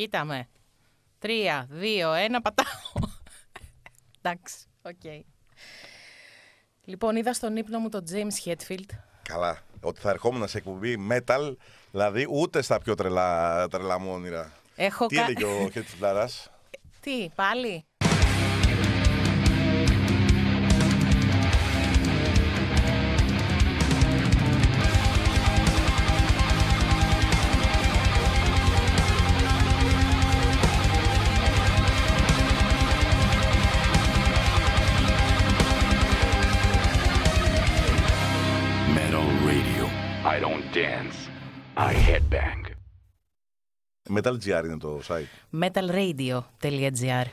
Κοίτα με. Τρία, δύο, ένα, πατάω. Εντάξει, οκ. Okay. Λοιπόν, είδα στον ύπνο μου τον James Hetfield. Καλά. Ότι θα ερχόμουν σε εκπομπή metal, δηλαδή ούτε στα πιο τρελά, τρελά μου όνειρα. Έχω Τι κα... έλεγε ο Hetfield Τι, πάλι. Metal.gr είναι το site. metalradio.gr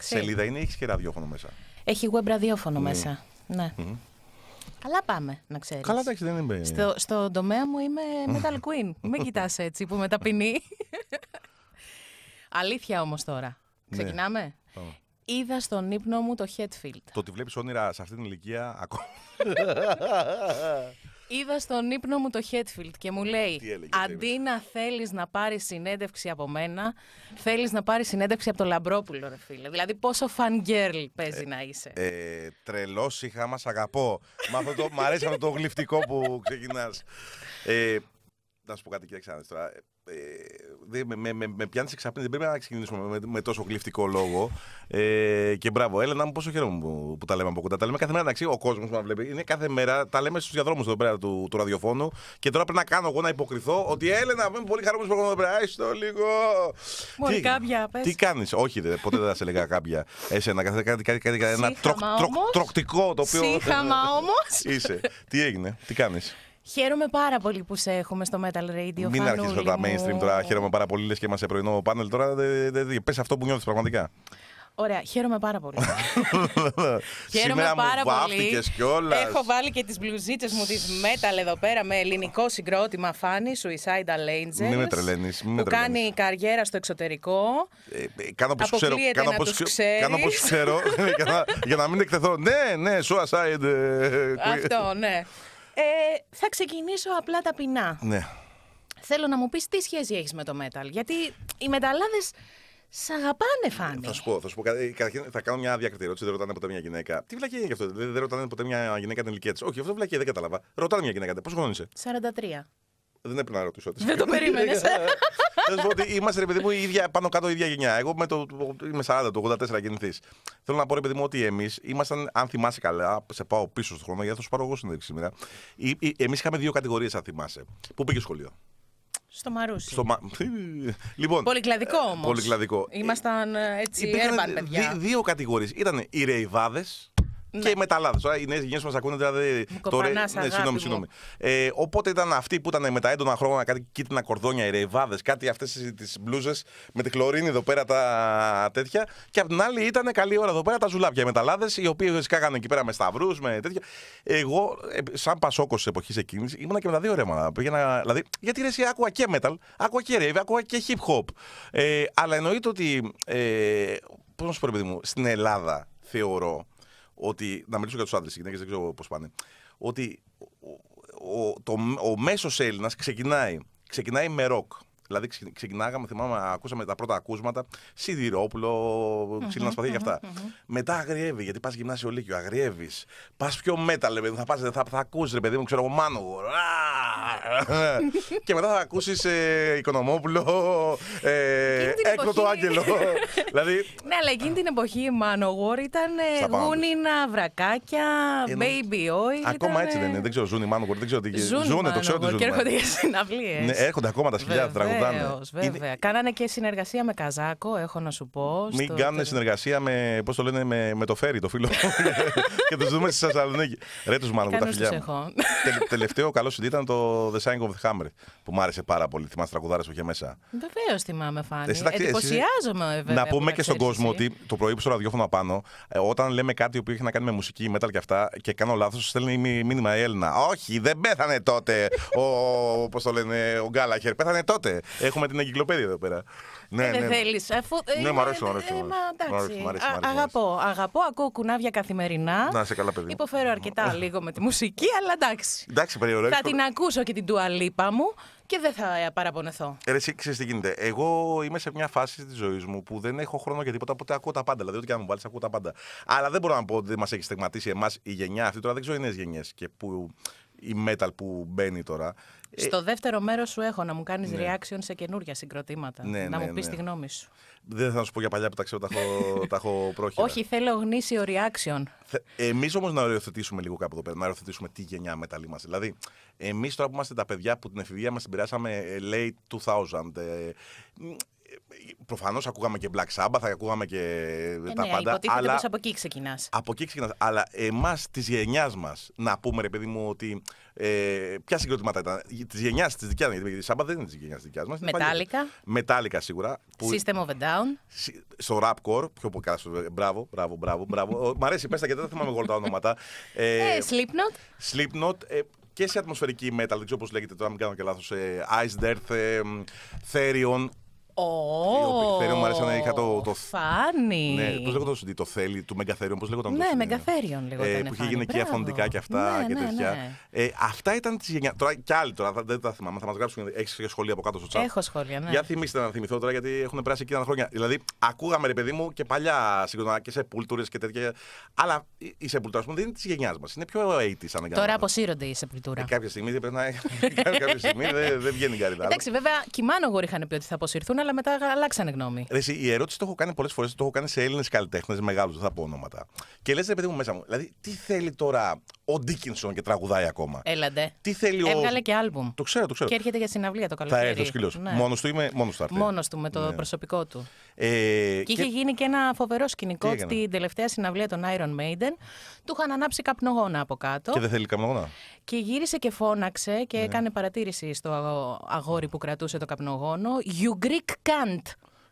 Σελίδα είναι έχεις και ραδιόφωνο μέσα. Έχει web ραδιόφωνο ναι. μέσα. Ναι. Καλά πάμε, να ξέρεις. Καλά, εντάξει, δεν είμαι. Στο, στο τομέα μου είμαι Metal Queen. Μην κοιτάς έτσι που με ταπεινεί. Αλήθεια όμως τώρα. Ναι. Ξεκινάμε. Ναι. Είδα στον ύπνο μου το Hetfield. Το ότι βλέπεις όνειρα σε αυτή την ηλικία ακόμα. Είδα στον ύπνο μου το Χέτφιλτ και μου λέει: Αντί να θέλεις να πάρεις συνέντευξη από μένα, θέλεις να πάρεις συνέντευξη από τον Λαμπρόπουλο, ρε φίλε. Δηλαδή, πόσο fan girl παίζει ε, να είσαι. Ε, Τρελός, είχα, μας αγαπώ. Μ' αρέσει αυτό το γλυφτικό που ξεκινάς. Ε, να σου πω κάτι, και κοίταξε τώρα. Ε, με, με, με, με πιάνεις εξαπίνη, δεν πρέπει να ξεκινήσουμε με, με τόσο γλυφτικό λόγο. Ε, και μπράβο, Έλενα μου, πόσο χαίρομαι που, που τα λέμε από κοντά. Τα λέμε κάθε μέρα, εντάξει, ο κόσμος μας βλέπει. Είναι κάθε μέρα, τα λέμε στους διαδρόμους εδώ πέρα του, του ραδιοφώνου. Και τώρα πρέπει να κάνω εγώ να υποκριθώ ότι Έλενα, είμαι πολύ χαρούμενος που έρχομαι εδώ πέρα. Άιστο λίγο. Μόλι κάποια, πες. Τι κάνεις, όχι, δε, ποτέ δεν θα σε λέγα κάποια. Εσένα, κάτι, κάτι, κάτι, κάτι ένα τροκ, τροκ, τροκτικό το οποίο. Σύχαμα όμως. Είσαι. Τι έγινε, τι κάνεις. Χαίρομαι πάρα πολύ που σε έχουμε στο Metal Radio. Μην αρχίσει με τα mainstream τώρα. Χαίρομαι πάρα πολύ, λες και είμαστε πρωινό πάνελ τώρα. Πες αυτό που νιώθεις πραγματικά. Ωραία, χαίρομαι πάρα πολύ. χαίρομαι Σήμερα πάρα μου πολύ. Κιόλας. Έχω βάλει και τις μπλουζίτσες μου τη metal εδώ πέρα με ελληνικό συγκρότημα φάνη, Suicidal Angels. Μην με τρελαίνεις. Που κάνει καριέρα στο εξωτερικό. Ε, ε κάνω όπω ξέρω. Κάνω όπω ξέρω. ξέρω για, να, για να μην εκτεθώ. Ναι, ναι, Suicide. Ε, αυτό, ναι. Ε, θα ξεκινήσω απλά ταπεινά. Ναι. Θέλω να μου πεις τι σχέση έχεις με το metal. Γιατί οι μεταλλάδες Σ' αγαπάνε, Φάνη. Θα σου πω, θα σου πω. Ε, καταρχήν θα κάνω μια διακριτή ερώτηση. Δεν ρωτάνε ποτέ μια γυναίκα. Τι βλακή είναι γι' αυτό. Δεν, ρωτάνε ποτέ μια γυναίκα την ηλικία της. Όχι, αυτό βλακή δεν κατάλαβα. Ρωτάνε μια γυναίκα. Πόσο γνώρισε. 43. Δεν έπρεπε να ρωτήσω. Δεν το περίμενε. Θέλω να ότι είμαστε ρε παιδί μου ίδια, πάνω κάτω η ίδια γενιά. Εγώ με το, είμαι 40, το 84 γεννηθής. Θέλω να πω ρε παιδί μου ότι εμείς ήμασταν, αν θυμάσαι καλά, σε πάω πίσω στον χρόνο γιατί θα σου πάρω εγώ συνέντευξη σήμερα. Εμείς είχαμε δύο κατηγορίες, αν θυμάσαι. Πού πήγε σχολείο. Στο Μαρούσι. Στο μα... λοιπόν, πολυκλαδικό ε, όμως. Πολυκλαδικό. Ε, ήμασταν ε, έτσι, έρμαν, παιδιά. Δύο κατηγορίες. Ήταν οι ρεϊβάδες. Ναι. Και μεταλλάδε. Τώρα οι νέες γενιές μας ακούνε δηλαδή. Τώρα, ναι, συγγνώμη, συγγνώμη. Ε, οπότε ήταν αυτοί που ήταν με τα έντονα χρώματα, κάτι κίτρινα κορδόνια, οι ρεβάδες, κάτι αυτές τις μπλούζες με τη χλωρίνη εδώ πέρα τα τέτοια. Και απ' την άλλη ήταν καλή ώρα εδώ πέρα τα ζουλάπια μεταλλάδες, οι οποίοι σκάγανε εκεί πέρα με σταυρούς, με τέτοια. Εγώ, ε, σαν πασόκος της εποχής εκείνης, ήμουν και με τα δύο ρεύματα. δηλαδή, γιατί ρε, εσύ άκουγα και metal, άκουγα και rave, άκουγα και hip hop. Ε, αλλά εννοείται ότι. Ε, Πώς να σου πω, παιδί μου, στην Ελλάδα θεωρώ ότι. Να μιλήσω για τους άντρες, οι γυναίκες δεν ξέρω πώς πάνε. Ότι ο, ο, ο μέσος Έλληνας ξεκινάει, ξεκινάει με ροκ. Δηλαδή ξεκινάγαμε, θυμάμαι, ακούσαμε τα πρώτα ακούσματα, Σιδηρόπουλο, ξύλινα σπαθιά και αυτά. Μετά αγριεύει, γιατί πας γυμνάσιο Λύκειο, αγριεύεις. Πας πιο μέτα, θα, πας, θα, θα ακούσεις, ρε παιδί μου, ξέρω εγώ, Μάνογορ. και μετά θα ακούσεις ε, Οικονομόπουλο, ε, το άγγελο. δηλαδή... Ναι, αλλά εκείνη την εποχή Μάνογορ ήταν ε, γούνινα, βρακάκια, baby oil. Ακόμα έτσι δεν είναι, δεν ξέρω, οι Μάνογορ, δεν ξέρω τι. Ζούνε, το ξέρω τι ζούνε. Και έρχονται για συναυλίες. Ναι, έρχονται ακόμα τα σκυλιά τραγουδούν τραγουδάνε. Βέβαια. Κάνανε και συνεργασία με Καζάκο, έχω να σου πω. Μην στο... κάνουν συνεργασία με, πώς το λένε, με, με το Φέρι, το φίλο. και τους δούμε στη Θεσσαλονίκη. Ρε τους μάλλον τα φιλιά. Τε, τελευταίο καλό σου ήταν το The Sign of the Hammer που μου άρεσε πάρα πολύ. Θυμάσαι τραγουδάρες που είχε μέσα. Βεβαίως θυμάμαι, φάνη. Ε, Εντυπωσιάζομαι, ε, βέβαια. Να πούμε και στον κόσμο ότι το πρωί που στο ραδιόφωνο πάνω, ε, όταν λέμε κάτι που έχει να κάνει με μουσική, metal και αυτά, και κάνω λάθος, στέλνει μήνυμα η Έλληνα. Όχι, δεν πέθανε τότε ο, πώς το λένε, ο Γκάλαχερ. Πέθανε τότε. Έχουμε την εγκυκλοπαίδεια εδώ πέρα. Ναι, ε, δεν θέλει. Ναι, μου αρέσει, μου αρέσει. Αγαπώ, αγαπώ, ακούω κουνάβια καθημερινά. Να σε καλά, παιδί. Υποφέρω αρκετά λίγο με τη μουσική, αλλά εντάξει. Εντάξει, Θα την ακούσω και την τουαλίπα μου και δεν θα ε, παραπονεθώ. εσύ ξέρεις τι γίνεται. Εγώ είμαι σε μια φάση της ζωής μου που δεν έχω χρόνο για τίποτα, οπότε ακούω τα πάντα. Δηλαδή, ό,τι και αν μου βάλεις, ακούω τα πάντα. Αλλά δεν μπορώ να πω ότι δεν μας έχει στεγματίσει εμάς η γενιά αυτή. Τώρα δεν ξέρω οι νέες γενιές και που η metal που μπαίνει τώρα. Ε, Στο δεύτερο μέρος σου έχω να μου κάνεις ναι. reaction σε καινούργια συγκροτήματα. Ναι, να ναι, μου πεις ναι. τη γνώμη σου. Δεν θα σου πω για παλιά που τα ξέρω, τα έχω, τα έχω πρόχειρα. Όχι, θέλω γνήσιο reaction. Εμείς όμως να οριοθετήσουμε λίγο κάπου εδώ πέρα, να οριοθετήσουμε τι γενιά μεταλλή μα. Δηλαδή, εμείς τώρα που είμαστε τα παιδιά που την εφηβεία μας την πειράσαμε late ε, 2000, ε, Προφανώς ακούγαμε και Black Sabbath, ακούγαμε και ε, τα ναι, πάντα. Αλλά από εκεί ξεκινάς. Από εκεί ξεκινάς. Αλλά εμάς της γενιάς μας να πούμε, ρε παιδί μου, ότι ε, ποια συγκροτήματα ήταν. Της γενιάς της δικιάς γιατί η Σάμπα δεν είναι της γενιάς της δικιάς μας. Μετάλλικα. Μετάλλικα σίγουρα. System of a Down. Στο rap core. Πιο καλά. Μπράβο, μπράβο, μπράβο. μπράβο. Μ' αρέσει, πέστα γιατί δεν θυμάμαι εγώ τα ονόματα. Ε, ε Slipknot. Slipknot. Ε, και σε ατμοσφαιρική metal, δεν ξέρω πώς λέγεται τώρα, μην κάνω και λάθος. Ice Dirt, Therion, Oh, το. φάνη. Ναι, πώς λέγονταν το το θέλει, του Μεγαθέριου, πώς λέγονταν. Ναι, ναι, Μεγαθέριον ε, λέγονταν. Ε, που είχε γίνει και αφοντικά και αυτά ναι, και ναι, τέτοια. Ναι, Ε, αυτά ήταν της γενιάς. Τώρα κι άλλοι τώρα, δεν τα θυμάμαι. Θα μας γράψουν. Έχεις σχόλια από κάτω στο τσάκ. Έχω σχόλια, ναι. Για θυμίστε να θυμηθώ τώρα, γιατί έχουν περάσει εκείνα χρόνια. Δηλαδή, ακούγαμε ρε παιδί μου και παλιά συγκροτήματα και σε πούλτουρε και τέτοια. Αλλά η σεπουλτούρα, ας πούμε, δεν είναι της γενιάς μας. Είναι πιο αίτη, αν Τώρα αποσύρονται η σεπουλτούρα. Ε, κάποια στιγμή δεν βγαίνει καλύτερα. Εντάξει, βέβαια, κοιμάνο εγώ είχαν πει ότι θα αποσυρθούν, αλλά μετά αλλάξανε γνώμη. Ρε, η ερώτηση το έχω κάνει πολλές φορές, το έχω κάνει σε Έλληνες καλλιτέχνες, μεγάλους, δεν θα πω ονόματα. Και λες, ρε παιδί μου μέσα μου, δηλαδή, τι θέλει τώρα ο Ντίκινσον και τραγουδάει ακόμα. Έλαντε. Τι θέλει Έβγαλε ο. Έβγαλε και άλμπουμ. Το ξέρω, το ξέρω. Και έρχεται για συναυλία το καλοκαίρι. Ναι. Θα έρθει ο σκύλο. Ναι. Μόνος του είμαι, μόνος του Μόνος του, με το ναι. προσωπικό του. Ε, και, και είχε γίνει και ένα φοβερό σκηνικό στην τελευταία συναυλία των Iron Maiden. Του είχαν ανάψει καπνογόνα από κάτω. Και δεν θέλει καπνογόνα. Και γύρισε και φώναξε και ναι. έκανε παρατήρηση στο αγόρι που κρατούσε το καπνογόνο. You Greek can't.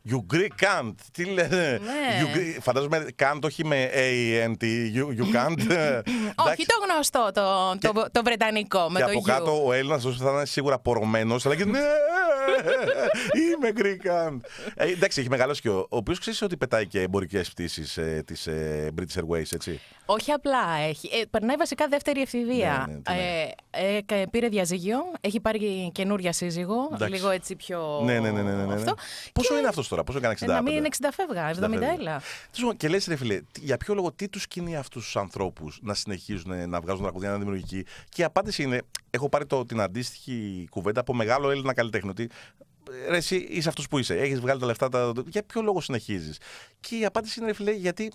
You Greek can't. Τι λένε. Ναι. Φαντάζομαι can't, όχι με A-N-T. You, you can't. όχι το γνωστό, το, και... το, το βρετανικό. Με και το από you. κάτω ο Έλληνας θα ήταν σίγουρα πορωμένος. Αλλά και. Ναι, είμαι Greek can't. Ε, εντάξει, έχει μεγαλώσει και ο, ο οποίος ξέρεις ότι πετάει και εμπορικές πτήσεις ε, της ε, British Airways, έτσι. Όχι απλά έχει. Ε, περνάει βασικά δεύτερη ευθυβία. Ναι, ναι, ε, ε πήρε διαζύγιο, έχει πάρει καινούρια σύζυγο. Εντάξει. Λίγο έτσι πιο. Ναι, ναι, ναι. ναι, ναι, ναι. ναι. Πόσο και... είναι αυτός τώρα, πόσο έκανε 60. Ε, να μην είναι 60 φεύγα, 70 έλα. Και λες, ρε φίλε, για ποιο λόγο, τι τους κινεί αυτούς τους ανθρώπους να συνεχίζουν ε, να βγάζουν τραγουδία, να δημιουργική. Και η απάντηση είναι, έχω πάρει το, την αντίστοιχη κουβέντα από μεγάλο Έλληνα καλλιτέχνη, ότι ρε, εσύ είσαι αυτός που είσαι. Έχεις βγάλει τα λεφτά, τα... για ποιο λόγο συνεχίζεις. Και η απάντηση είναι, ρε φίλε, γιατί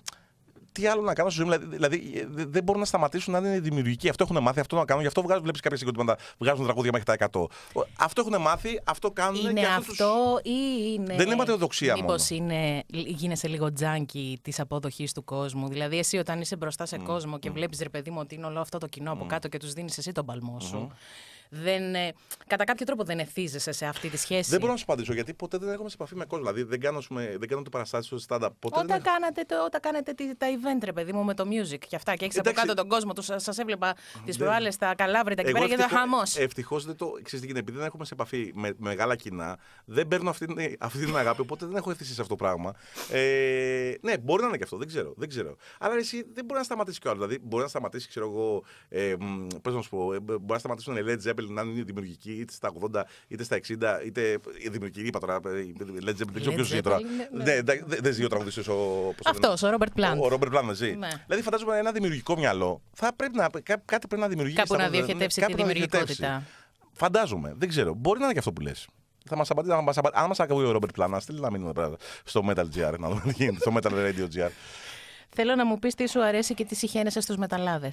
τι άλλο να κάνω στη ζωή μου. Δηλαδή, δηλαδή δεν μπορούν να σταματήσουν να είναι δημιουργικοί. Αυτό έχουν μάθει, αυτό να κάνουν. Γι' αυτό βγάζουν, βλέπεις κάποια συγκροτήματα, βγάζουν τραγούδια μέχρι τα 100. Αυτό έχουν μάθει, αυτό κάνουν. Είναι και αυτό, τους... ή είναι. Δεν είναι ματαιοδοξία Μήπως είναι, γίνεσαι λίγο τζάνκι της αποδοχή του κόσμου. Δηλαδή, εσύ όταν είσαι μπροστά σε mm. κόσμο και mm. βλέπεις ρε παιδί μου ότι είναι όλο αυτό το κοινό από κάτω και τους δίνεις εσύ τον παλμό σου. mm δεν, ε, κατά κάποιο τρόπο δεν εθίζεσαι σε αυτή τη σχέση. Δεν μπορώ να σου απαντήσω γιατί ποτέ δεν έχουμε σε επαφή με κόσμο. Δηλαδή δεν κάνω, δεν κάνω το παραστάσιο στο stand-up. Ποτέ όταν, δεν... κάνατε το, όταν κάνετε τα event, ρε παιδί μου, με το music και αυτά και έχεις από κάτω τον κόσμο τους, σας έβλεπα τις δεν... προάλλες τα καλάβρητα και πέρα και ήταν χαμός. Ευτυχώς δεν το ξέρεις επειδή δεν έχουμε σε επαφή με, μεγάλα κοινά, δεν παίρνω αυτή, αυτή την αγάπη, οπότε δεν έχω εθίσει σε αυτό το πράγμα. Ε, ναι, μπορεί να είναι και αυτό, δεν ξέρω. Δεν ξέρω. Αλλά εσύ δεν μπορεί να σταματήσει κι άλλο. Δηλαδή, μπορεί να σταματήσει, ξέρω ε, να σου πω, ε, να σταματήσουν οι Led Zeppelin, αν είναι δημιουργική είτε στα 80 είτε στα 60, είτε δημιουργική, είπα τώρα. Ε, Led Zeppelin, δεν ξέρω ποιο ζει τώρα. Ναι, ναι, ναι. Δεν ζει ο τραγουδιστής ο. Αυτό, ο Ρόμπερτ Πλάντ. Ο Robert ζει. Δηλαδή, φαντάζομαι ένα δημιουργικό μυαλό θα πρέπει να, κάτι πρέπει να δημιουργήσει. Κάπου να διοχετεύσει τη δημιουργικότητα. Φαντάζομαι, δεν ξέρω. Μπορεί να είναι και αυτό που λες. Θα μας απαντήσει, αν μας ακούει ο Ρόμπερτ Πλάνα, στείλει ένα μήνυμα στο Metal GR, να δούμε στο Metal Radio GR. Θέλω να μου πεις τι σου αρέσει και τι συχαίνεσαι στους μεταλλάδες.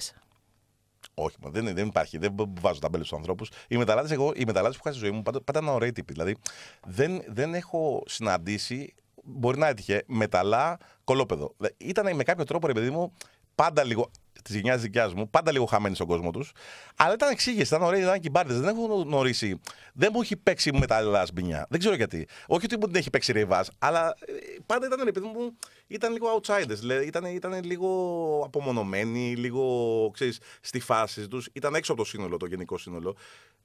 Όχι, δεν, δεν υπάρχει. Δεν βάζω τα μπέλε στους ανθρώπους. Οι μεταλλάτες, που είχα στη ζωή μου πάντα, ήταν ωραίοι τύποι. Δηλαδή, δεν, δεν έχω συναντήσει, μπορεί να έτυχε, μεταλλά κολόπεδο. Ήταν με κάποιο τρόπο, ρε παιδί μου, πάντα λίγο της γενιάς δικιάς μου, πάντα λίγο χαμένοι στον κόσμο τους. Αλλά ήταν εξήγηση, ήταν ωραία, ήταν κυμπάρδε. Δεν έχω γνωρίσει. Δεν μου έχει παίξει μεταλλάς σπινιά. Δεν ξέρω γιατί. Όχι ότι μου την έχει παίξει ρεβάς, αλλά ε, πάντα ήταν επειδή μου ήταν λίγο outsiders. Δηλαδή, ήταν, λίγο απομονωμένοι, λίγο ξέρεις, στη φάση τους. Ήταν έξω από το σύνολο, το γενικό σύνολο.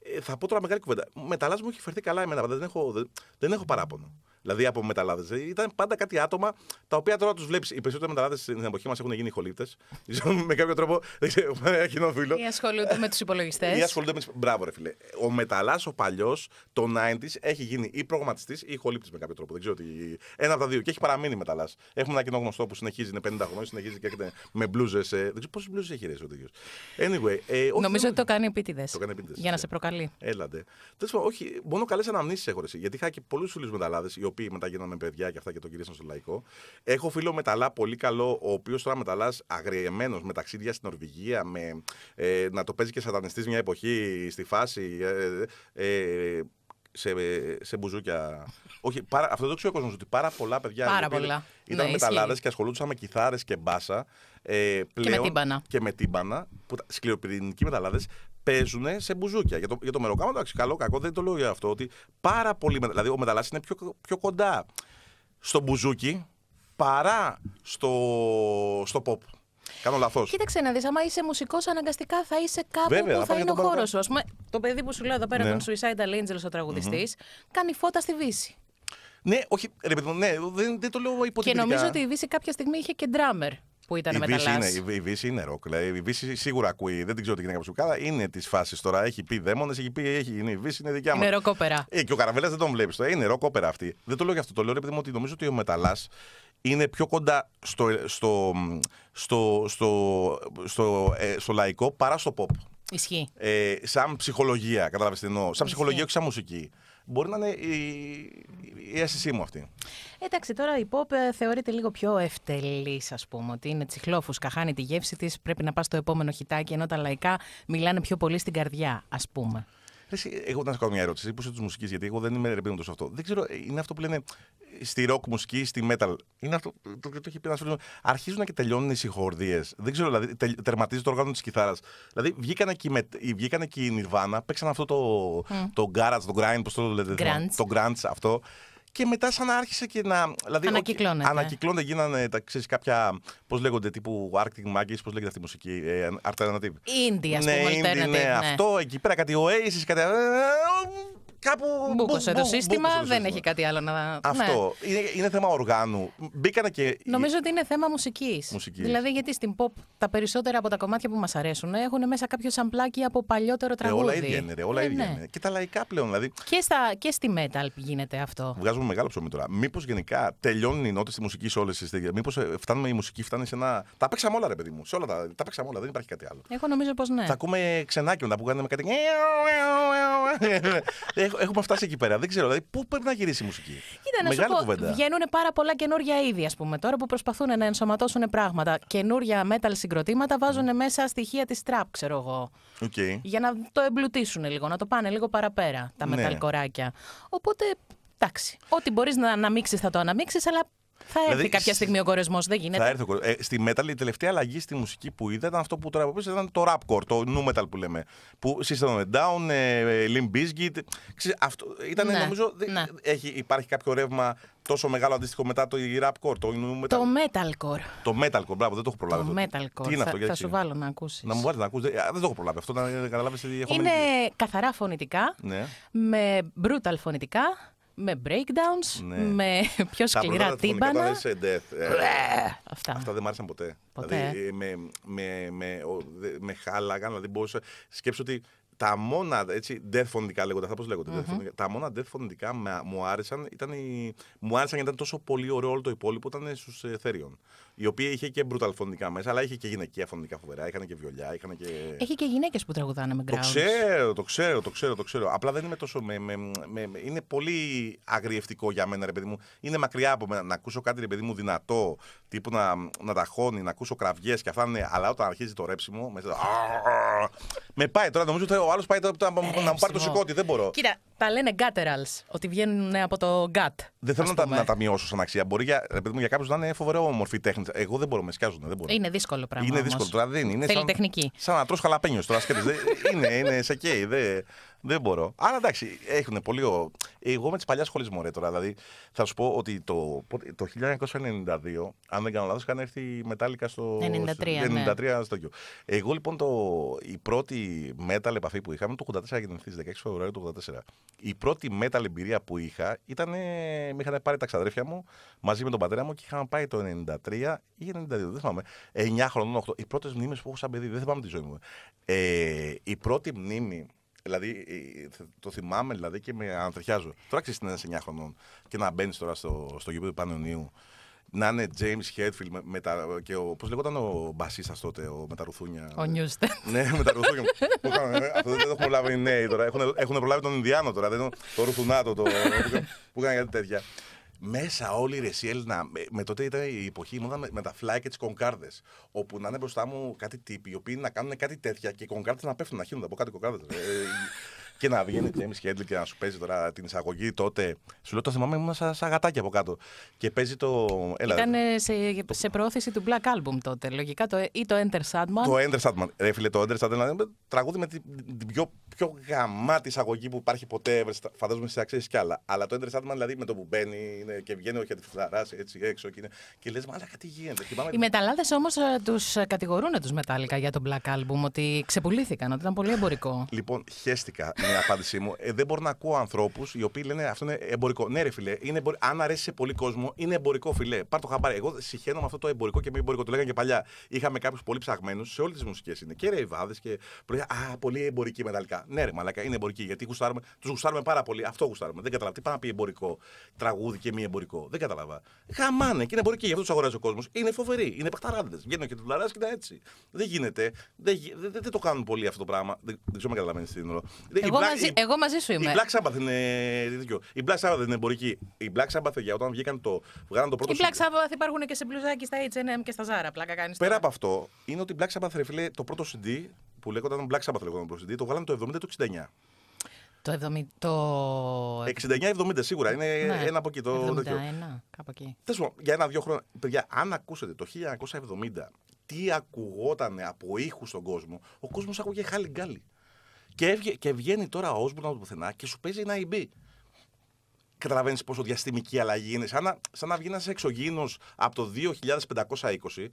Ε, θα πω τώρα μεγάλη κουβέντα. Μεταλλά μου έχει φερθεί καλά εμένα, δεν έχω, δεν έχω παράπονο δηλαδή από μεταλλάδες. Ήταν πάντα κάτι άτομα τα οποία τώρα τους βλέπεις. Οι περισσότεροι μεταλλάδες στην εποχή μας έχουν γίνει χολύπτε. με κάποιο τρόπο. Δεν ξέρω, ένα κοινό φίλο. Ή ασχολούνται με τους υπολογιστές. Ή ασχολούνται με Μπράβο, ρε φίλε. Ο μεταλλάς ο παλιός, το 90 έχει γίνει ή προγραμματιστής ή χολύπτη με κάποιο τρόπο. Δεν ξέρω τι. Ένα από τα δύο. Και έχει παραμείνει μεταλλάς. Έχουμε ένα κοινό γνωστό που συνεχίζει, είναι 50 χρόνων, συνεχίζει και έρχεται με μπλούζες. Ε, δεν ξέρω πόσες μπλούζες έχει ρε ο τέτοιος. Anyway, ε, όχι, Νομίζω ότι το κάνει επίτηδες. Για να ναι. σε προκαλεί. Έλατε. Τέλος πάντων, όχι, μόνο καλές αναμνήσεις έχω ρε. Γιατί είχα και πολλούς φίλους μεταλλάδες πει, μετά γίνανε παιδιά και αυτά και τον κυρίσαν στο λαϊκό. Έχω φίλο μεταλλά πολύ καλό, ο οποίος τώρα μεταλλάς αγριεμένος με ταξίδια στην Νορβηγία, με, ε, να το παίζει και σατανιστής μια εποχή στη φάση. Ε, ε, σε, σε μπουζούκια. Όχι, παρα, αυτό το ξέρει ο κόσμος ότι πάρα πολλά παιδιά πάρα πολλά. ήταν ναι, μεταλλάδες και ασχολούνταν με κιθάρες και μπάσα. και με τύμπανα. Και με τύμπανα, σκληροπυρηνικοί μεταλλάδες, παίζουν σε μπουζούκια. Για το, για το μεροκάμα, εντάξει, καλό, κακό, δεν το λέω για αυτό. Ότι πάρα πολύ, δηλαδή ο μεταλλάσσι είναι πιο, πιο κοντά στο μπουζούκι παρά στο, στο pop. Κάνω λαθό. Κοίταξε να δεις, άμα είσαι μουσικός, αναγκαστικά θα είσαι κάπου Βέβαια, που θα είναι ο χώρος σου. Ας πούμε, το παιδί που σου λέω εδώ πέρα, ναι. τον Suicidal Angels, ο τραγουδιστη mm-hmm. κάνει φώτα στη Βύση. Ναι, όχι, ρε παιδί, ναι, δεν, δεν το λέω υποτιμητικά. Και νομίζω ότι η Βύση κάποια στιγμή είχε και ντράμερ που ήταν η Είναι, η Βύση είναι ροκ. Η Βύση σίγουρα ακούει, δεν την ξέρω τι γυναίκα κάπου. Είναι της φάσης τώρα. Έχει πει δαίμονες, έχει πει. Έχει, είναι, η Βύση είναι δικιά μα. Είναι ροκόπερα. Ε, και ο Καραβέλας δεν τον βλέπει τώρα. Ε, είναι ροκόπερα αυτή. Δεν το λέω για αυτό. Το λέω επειδή ότι νομίζω ότι ο Μεταλλά είναι πιο κοντά στο, στο, στο, στο, στο, ε, στο λαϊκό παρά στο pop. Ισχύει. Ε, σαν ψυχολογία, κατάλαβε τι εννοώ. Σαν Ισχύει. ψυχολογία, όχι σαν μουσική μπορεί να είναι η, η αίσθησή μου αυτή. Εντάξει, τώρα η pop ε, θεωρείται λίγο πιο ευτελής, ας πούμε. Ότι είναι τσιχλόφουσκα, καχάνει τη γεύση της, πρέπει να πας στο επόμενο χιτάκι, ενώ τα λαϊκά μιλάνε πιο πολύ στην καρδιά, ας πούμε. Εγώ να σα κάνω μια ερώτηση. Πού είσαι της μουσικής, γιατί εγώ δεν είμαι ρεπίνοντο σε αυτό. Δεν ξέρω, ε, είναι αυτό που εισαι τη μουσικη γιατι εγω δεν ειμαι ρεπινοντο αυτο δεν ξερω ειναι αυτο που λενε ε, στη ροκ μουσική, στη metal. Είναι αυτό το οποίο έχει πει ένας φίλος. Αρχίζουν και τελειώνουν οι συγχορδίες. Δεν ξέρω, δηλαδή τερματίζει το όργανο της κιθάρας. Δηλαδή βγήκαν και, με, ε, βγήκαν και η Nirvana, παίξαν αυτό το, mm. το garage, το grind, πώς το λέτε. Το grunge αυτό και μετά σαν να άρχισε και να. Δηλαδή, ανακυκλώνεται. ανακυκλώνεται, γίνανε τα, ξέρεις, κάποια. Πώς λέγονται, τύπου Arctic Monkeys, πώς λέγεται αυτή η μουσική. Ε, alternative. Indie, ας πούμε. Ναι, ναι, ναι, αυτό εκεί πέρα κάτι Oasis, κάτι. Ε, ε, ε, κάπου. Μπούκωσε το σύστημα, δεν έχει κάτι άλλο να. Αυτό. Ναι. Είναι, είναι θέμα οργάνου. Μπήκανε και. Νομίζω ότι είναι θέμα μουσικής. Δηλαδή, γιατί στην pop τα περισσότερα από τα κομμάτια που μας αρέσουν έχουν μέσα κάποιο σαμπλάκι από παλιότερο τραγούδι. Ε, όλα ίδια είναι, όλα ε, ίδια ναι. είναι. Και τα λαϊκά πλέον. Δηλαδή... Και, στα, και στη metal γίνεται αυτό. Βγάζουμε μεγάλο ψωμί τώρα. Μήπως γενικά τελειώνουν οι νότες τη μουσική όλες τις τέτοιες. Μήπως ε, φτάνουμε η μουσική φτάνει σε ένα. Τα παίξαμε όλα, ρε παιδί μου. όλα τα, τα παίξαμε όλα, δεν υπάρχει κάτι άλλο. Εγώ νομίζω πως ναι. Θα ακούμε ξενάκι που κάνουμε κάτι. έχουμε φτάσει εκεί πέρα. Δεν ξέρω δηλαδή, πού πρέπει να γυρίσει η μουσική. Κοίτα, να Μεγάλη Βγαίνουν πάρα πολλά καινούργια είδη, ας πούμε, τώρα που προσπαθούν να ενσωματώσουν πράγματα. Καινούργια metal συγκροτήματα βάζουν μέσα στοιχεία της Τράπ, ξέρω εγώ. Okay. Για να το εμπλουτίσουν λίγο, να το πάνε λίγο παραπέρα τα ναι. metal κοράκια. Οπότε Εντάξει. Ό,τι μπορείς να αναμίξει θα το αναμίξεις, αλλά θα έρθει δηλαδή, κάποια στιγμή ο κορεσμός, δεν γίνεται. Θα έρθει ο Ε, στη metal η τελευταία αλλαγή στη μουσική που είδα ήταν αυτό που τώρα είπες, ήταν το rapcore, το nu metal που λέμε. Που System of Down, ε, Limp Bizkit. Αυτό ήταν ναι, νομίζω. Ναι. Έχει, υπάρχει κάποιο ρεύμα τόσο μεγάλο αντίστοιχο μετά το rapcore, το nu metal. Το metalcore. Το metalcore, μπράβο, δεν το έχω προλάβει. Το metalcore. Τι είναι θα, αυτό, θα σου βάλω να ακούσεις. Να μου βάλεις να ακούσεις. Δεν το έχω προλάβει. Αυτό να καταλάβεις. Είναι καθαρά φωνητικά, ναι. με brutal φωνητικά με breakdowns, ναι. με πιο σκληρά τύμπανα. Τα death. Ε. Αυτά. δεν μ' άρεσαν ποτέ. ποτέ. Δηλαδή, με, με, με, με χάλαγαν, δηλαδή μπορούσα... Σκέψω ότι τα μόνα, έτσι, death φωνητικά λέγονται, αυτά πώς τα μόνα death φωνητικά μου άρεσαν, ήταν η... μου άρεσαν γιατί ήταν τόσο πολύ ωραίο όλο το υπόλοιπο, ήταν στους Ethereum η οποία είχε και brutal φωνικά μέσα, αλλά είχε και γυναικεία φωνικά φοβερά. Είχαν και βιολιά, είχαν και. Έχει και γυναίκες που τραγουδάνε με γκράουνς. Το ξέρω, το ξέρω, το ξέρω, το ξέρω. Απλά δεν είμαι τόσο. Με, με, με, είναι πολύ αγριευτικό για μένα, ρε παιδί μου. Είναι μακριά από μένα να ακούσω κάτι, ρε παιδί μου, δυνατό, τύπου να, να χώνει, να ακούσω κραυγές και αυτά. είναι αλλά όταν αρχίζει το ρέψιμο, μέσα. Με πάει τώρα, νομίζω ότι ο άλλος πάει τώρα να ε, μου πάρει το σηκώτη. Δεν μπορώ. Κοίτα, τα λένε gutterals, ότι βγαίνουν από το gut. Δεν θέλω να τα, να τα μειώσω σαν αξία. Μπορεί για, ρε παιδί μου, για κάποιους να είναι φοβερό μορφή τέχνη εγώ δεν μπορώ, με σκιάζουν. Δεν μπορώ. Είναι δύσκολο πράγμα. Είναι δύσκολο πράγμα. Δεν είναι. Θέλει σαν, τεχνική. Σαν να τρώ χαλαπένιος τώρα. είναι, είναι σε Δεν, δεν μπορώ. Αλλά εντάξει, έχουν πολύ. Εγώ με τις παλιά σχολές μου τώρα. Δηλαδή θα σου πω ότι το, το 1992, αν δεν κάνω λάθος, είχαν έρθει η Μετάλλικα στο. 93. 93 ναι. στο Εγώ λοιπόν το, η πρώτη metal επαφή που είχαμε, το 84 γεννηθεί, 16 Φεβρουαρίου του 84. Η πρώτη metal εμπειρία που είχα ήταν. Με είχαν πάρει τα ξαδρέφια μου μαζί με τον πατέρα μου και είχαμε πάει το 93 ή 92, δεν θυμάμαι. 9 χρονών, 8. Οι πρώτες μνήμες που έχω σαν παιδί, δεν θυμάμαι τη ζωή μου. Ε, η πρώτη μνήμη Δηλαδή, το θυμάμαι δηλαδή και με ανατριχιάζω. Τώρα ξέρεις να είναι 9 χρονών και να μπαίνεις τώρα στο, στο γήπεδο του Πανεωνίου, Να είναι James Hetfield με, με τα, και ο. Πώς λεγόταν ο μπασίστας τότε, ο με τα ρουθούνια. Ο Νιούστε. ναι, με τα ρουθούνια. Ε, αυτό δεν το έχουν προλάβει οι νέοι τώρα. Έχουν, έχουν προλάβει τον Ινδιάνο τώρα. Δεν, το ρουθουνάτο το, που, που, που, κάνει κάτι τέτοια. Μέσα όλη η Σιέλ, να, με, τότε ήταν η εποχή, μου με, τα φλάκια και τις κονκάρδες. Όπου να είναι μπροστά μου κάτι τύποι, οι οποίοι να κάνουν κάτι τέτοια και οι κονκάρδες να πέφτουν, να χύνονται από κάτι κονκάρδε και να βγαίνει James Χέντλ και να σου παίζει τώρα την εισαγωγή τότε. Σου λέω το θυμάμαι, ήμουν σαν σα από κάτω. Και παίζει το. Έλα, Ήταν σε, σε προώθηση του Black Album τότε, λογικά. Το, ή το Enter Sandman. Το Enter Sandman. Ρε φίλε, το Enter Sandman τραγούδι με την, πιο, πιο γαμάτη εισαγωγή που υπάρχει ποτέ. Φαντάζομαι σε αξίες κι άλλα. Αλλά το Enter Sandman δηλαδή με το που μπαίνει είναι, και βγαίνει όχι Χέντλ έτσι έξω και, είναι, και λες, μάλλον κάτι γίνεται. Οι μεταλλάδες όμως ε, τους κατηγορούν τους μετάλλικα για τον Black Album ότι ξεπουλήθηκαν, ότι ήταν πολύ εμπορικό. λοιπόν, χέστηκα είναι απάντησή μου. Ε, δεν μπορώ να ακούω ανθρώπους οι οποίοι λένε αυτό είναι εμπορικό. Ναι, ρε φιλέ, είναι εμπορικό. αν αρέσει σε πολύ κόσμο, είναι εμπορικό φιλέ. Πάρ το χαμπάρι. Εγώ συχαίνω με αυτό το εμπορικό και μη εμπορικό. Το λέγανε και παλιά. Είχαμε κάποιους πολύ ψαγμένους σε όλες τις μουσικές είναι. Και ρεϊβάδες και. Α, πολύ εμπορική μεταλλικά. Ναι, ρε μαλακά, είναι εμπορική γιατί γουστάρουμε... τους γουστάρουμε πάρα πολύ. Αυτό γουστάρουμε. Δεν καταλαβαίνω. Τι πάει να πει εμπορικό τραγούδι και μη εμπορικό. Δεν καταλαβα. Χαμάνε και είναι εμπορική, γι' αυτό τους αγοράζει ο κόσμος. Είναι φοβερή, είναι παχταράδε. Βγαίνουν και του έτσι. Δεν γίνεται. Δεν, δεν, δεν, το κάνουν πολύ αυτό το πράγμα. Δεν, δεν ξέρω αν καταλαβαίνεις τι είναι. Εγώ εγώ, μαζί, εγώ μαζί σου είμαι. Η Black Sabbath είναι δίκιο. Η Black Sabbath δεν είναι εμπορική. Η Black Sabbath για όταν βγήκαν το, βγάλαν το πρώτο. Η Black Sabbath υπάρχουν και σε μπλουζάκι στα HM και στα Zara. Πλάκα κάνεις. Πέρα τώρα. από αυτό, είναι ότι η Black Sabbath, το πρώτο CD που λέγονταν Black Sabbath λέγονταν το CD, το βγάλαν το 70 το 69. Το, 70, το... 69-70 σίγουρα είναι ναι. ένα από εκεί. Το 71, τέτοιο. κάπου εκεί. Θέλω για ένα-δύο χρόνια. Παιδιά, αν ακούσετε το 1970 τι ακουγόταν από ήχους στον κόσμο, ο κόσμος ακούγε χάλι γκάλι. Και, και βγαίνει τώρα ο Όσμπορν από το πουθενά και σου παίζει ένα IB. Καταλαβαίνεις πόσο διαστημική αλλαγή είναι. Σαν να, σαν να βγει ένας εξωγήινος από το 2520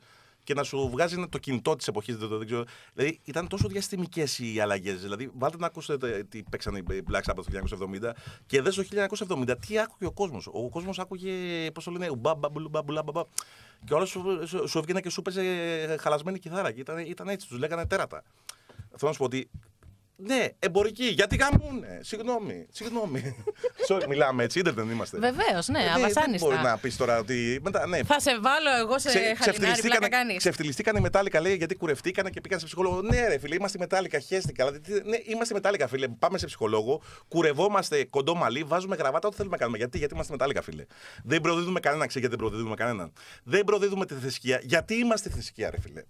και να σου βγάζει το κινητό της εποχής. Δεν, ξέρω. Δηλαδή ήταν τόσο διαστημικές οι αλλαγές. Δηλαδή, βάλτε να ακούσετε τι παίξαν οι Black από το 1970 και δες στο 1970 τι άκουγε ο κόσμος. Ο κόσμος άκουγε, πώς το λένε, μπαμπαμπαμπαμπαμπα. Και όλα σου, σου, σου και σου παίζε χαλασμένη κιθάρα. Και ήταν, ήταν έτσι, τους λέγανε τέρατα. Θέλω να σου πω ότι ναι, εμπορική. Γιατί γαμούνε. Συγγνώμη. Συγγνώμη. Sorry, μιλάμε έτσι, είτε δεν είμαστε. Βεβαίως, ναι, ναι Δεν μπορεί να πεις τώρα ότι. Μετά, ναι. Θα σε βάλω εγώ σε χαλινάρι, πλάκα κάνεις. Ξεφτυλιστήκανε μετάλλικα, λέει, γιατί κουρευτήκανε και πήγαν σε ψυχολόγο. Ναι, ρε φίλε, είμαστε μετάλλικα, χέστηκα. ναι, είμαστε μετάλλικα, φίλε. Πάμε σε ψυχολόγο, κουρευόμαστε κοντό μαλί, βάζουμε γραβάτα, ό,τι θέλουμε να κάνουμε. Γιατί, γιατί είμαστε μετάλλικα, φίλε. Δεν προδίδουμε κανένα ξέρει γιατί δεν προδίδουμε κανέναν. Δεν προδίδουμε τη θρησκεία. Γιατί είμαστε θρησκεία, ρε φίλε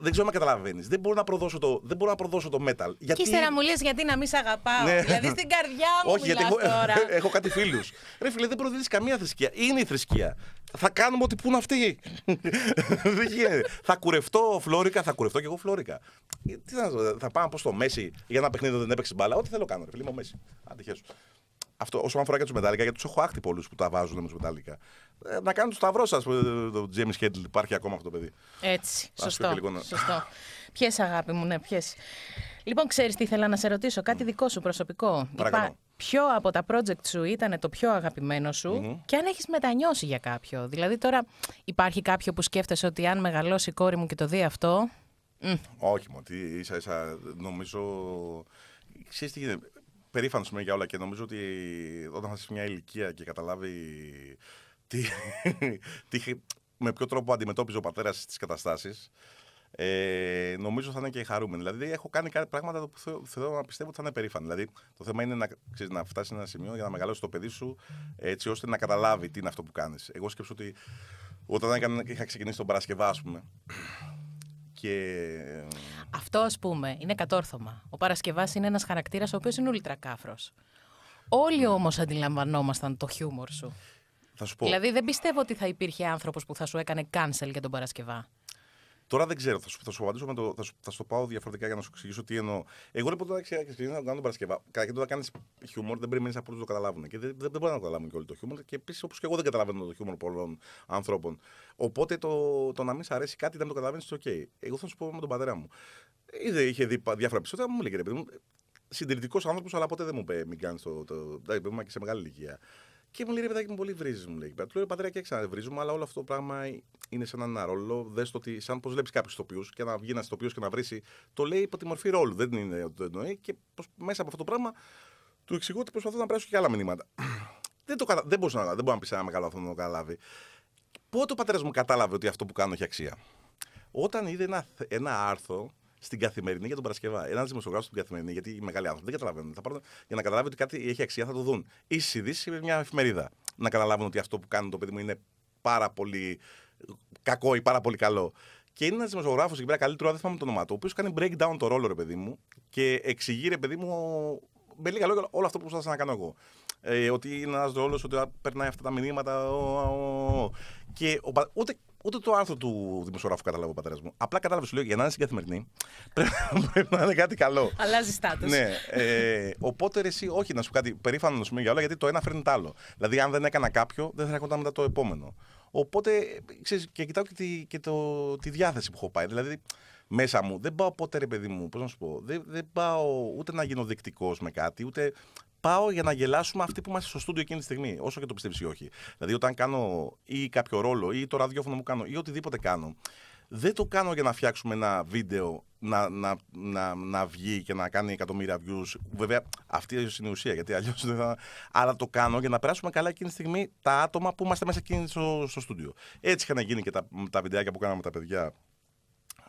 δεν ξέρω αν καταλαβαίνεις. Δεν, μπορώ να προδώσω το, δεν μπορώ να προδώσω το metal. Γιατί... Και ύστερα μου λες γιατί να μην σε αγαπάω. Ναι. Δηλαδή στην καρδιά μου Όχι, γιατί έχω, τώρα. έχω κάτι φίλους. Ρε φίλε, δεν προδίδεις καμία θρησκεία. Είναι η θρησκεία. Θα κάνουμε ό,τι πουν αυτοί. δεν γίνεται. θα κουρευτώ φλόρικα, θα κουρευτώ κι εγώ φλόρικα. Ε, τι θα, θα πάω να πω στο Μέση για ένα παιχνίδι δεν έπαιξε μπάλα. Ό,τι θέλω κάνω. Ρε φίλε, είμαι ο Μέση. αυτό όσον αφορά και τους μετάλλικα, γιατί τους έχω άκτη πολλούς που τα βάζουν με του ε, να κάνει το σταυρό σας. Ε, το Τζέμι Χέντλ υπάρχει ακόμα αυτό το παιδί. Έτσι. σωστό. σωστό. ποιες αγάπη μου, ναι, ποιες. Λοιπόν, ξέρεις τι ήθελα να σε ρωτήσω, κάτι δικό σου προσωπικό. Υπά... Ποιο από τα project σου ήταν το πιο αγαπημένο σου mm και αν έχεις μετανιώσει για κάποιο. Δηλαδή, τώρα υπάρχει κάποιο που σκέφτεσαι ότι αν μεγαλώσει η κόρη μου και το δει αυτό. Όχι, μόνο. ίσα ίσα νομίζω. Ξέρεις τι γίνεται. Περήφανος για όλα και νομίζω ότι όταν θα μια ηλικία και καταλάβει τι, με ποιο τρόπο αντιμετώπιζε ο πατέρας τις καταστάσεις. Ε, νομίζω θα είναι και χαρούμενοι. Δηλαδή, έχω κάνει κάτι πράγματα που να πιστεύω ότι θα είναι περήφανοι. Δηλαδή, το θέμα είναι να, ξέρεις, να φτάσεις σε ένα σημείο για να μεγαλώσεις το παιδί σου έτσι ώστε να καταλάβει τι είναι αυτό που κάνεις. Εγώ σκέψω ότι όταν έκανα, είχα ξεκινήσει τον Παρασκευά, ας πούμε. Και... Αυτό ας πούμε είναι κατόρθωμα. Ο Παρασκευάς είναι ένας χαρακτήρας ο οποίος είναι ούλτρα Όλοι ναι. όμως αντιλαμβανόμασταν το χιούμορ σου. Θα σου πω. Δηλαδή δεν πιστεύω ότι θα υπήρχε άνθρωπος που θα σου έκανε cancel για τον Παρασκευά. Τώρα δεν ξέρω, θα σου, θα σου απαντήσω, με το, θα, σου, θα σου το πάω διαφορετικά για να σου εξηγήσω τι εννοώ. Εγώ λοιπόν τώρα ξέρω να κάνω τον Παρασκευά. Κατά και να κάνεις χιούμορ, δεν περιμένεις από όλου το καταλάβουν. Και δεν, δεν, δεν μπορεί να το καταλάβουν και όλοι το χιούμορ. Και επίσης, όπως και εγώ δεν καταλαβαίνω το χιούμορ πολλών ανθρώπων. Οπότε το, το να μην σ' αρέσει κάτι, δεν το καταλαβαίνεις, το Εγώ θα σου πω με τον πατέρα μου. Είδε, είχε δει διάφορα επεισόδια, μου λέει. ρε παιδί μου, συντηρητικός άνθρωπος, αλλά ποτέ δεν μου πει μην κάνεις το. το, το, το, σε μεγάλη ηλικία. Και μου λέει ρε παιδάκι μου, πολύ βρίζεις, μου λέει. Του λέω «Ε, πατέρα και έξανα βρίζουμε, αλλά όλο αυτό το πράγμα είναι σαν ένα ρόλο. Δες το ότι, σαν πώ βλέπεις κάποιους τοπιού και να βγει ένας τοπίο και να βρει, το λέει υπό τη μορφή ρόλου. Δεν είναι ότι το εννοεί. Και πως, μέσα από αυτό το πράγμα του εξηγώ ότι προσπαθώ να περάσω και άλλα μηνύματα. δεν, το, κατα... δεν μπορούσα να, δεν μπορώ να πει ένα μεγάλο αυτό να το καταλάβει. Πότε ο πατέρας μου κατάλαβε ότι αυτό που κάνω έχει αξία. Όταν είδε ένα, ένα άρθρο στην καθημερινή για τον Παρασκευά. Ένα δημοσιογράφος στην καθημερινή, γιατί οι μεγάλοι άνθρωποι δεν καταλαβαίνουν. Θα πάρουν, για να καταλάβει ότι κάτι έχει αξία θα το δουν. Ή ειδήσει σε μια εφημερίδα. Να καταλάβουν ότι αυτό που κάνουν το παιδί μου είναι πάρα πολύ κακό ή πάρα πολύ καλό. Και είναι ένας δημοσιογράφος εκεί πέρα καλύτερο, δεν θυμάμαι το όνομά του, ο οποίος κάνει breakdown το ρόλο, ρε παιδί μου, και εξηγεί, ρε παιδί μου, με λίγα λόγια όλο αυτό που προσπάθησα να κάνω εγώ. Ε, ότι είναι ένας ρόλος, ότι περνάει αυτά τα μηνύματα. ο, και ο, ούτε, ούτε το άρθρο του δημοσιογράφου κατάλαβε ο πατέρας μου. Απλά κατάλαβε, σου λέω, για να είναι καθημερινή, πρέπει, να είναι κάτι καλό. Αλλάζει στάτους. ναι. Ε, οπότε εσύ, όχι να σου κάτι περήφανο να για όλα, γιατί το ένα φέρνει το άλλο. Δηλαδή, αν δεν έκανα κάποιο, δεν θα έκανα μετά το επόμενο. Οπότε, ξέρεις, και κοιτάω και, τη, και το, τη διάθεση που έχω πάει. Δηλαδή, μέσα μου. Δεν πάω ποτέ, ρε παιδί μου, πώς να σου πω. Δεν, δεν πάω ούτε να γίνω δεκτικός με κάτι, ούτε πάω για να γελάσουμε αυτοί που είμαστε στο στούντιο εκείνη τη στιγμή, όσο και το πιστεύεις ή όχι. Δηλαδή, όταν κάνω ή κάποιο ρόλο ή το ραδιόφωνο μου κάνω ή οτιδήποτε κάνω, δεν το κάνω για να φτιάξουμε ένα βίντεο να, να, να, να βγει και να κάνει εκατομμύρια views. Βέβαια, αυτή είναι η ουσία, γιατί αλλιώς δεν θα. Αλλά το κάνω για να περάσουμε καλά εκείνη τη στιγμή τα άτομα που είμαστε μέσα εκείνη στο, στούντιο. Έτσι είχαν γίνει και τα, τα βιντεάκια που κάναμε τα παιδιά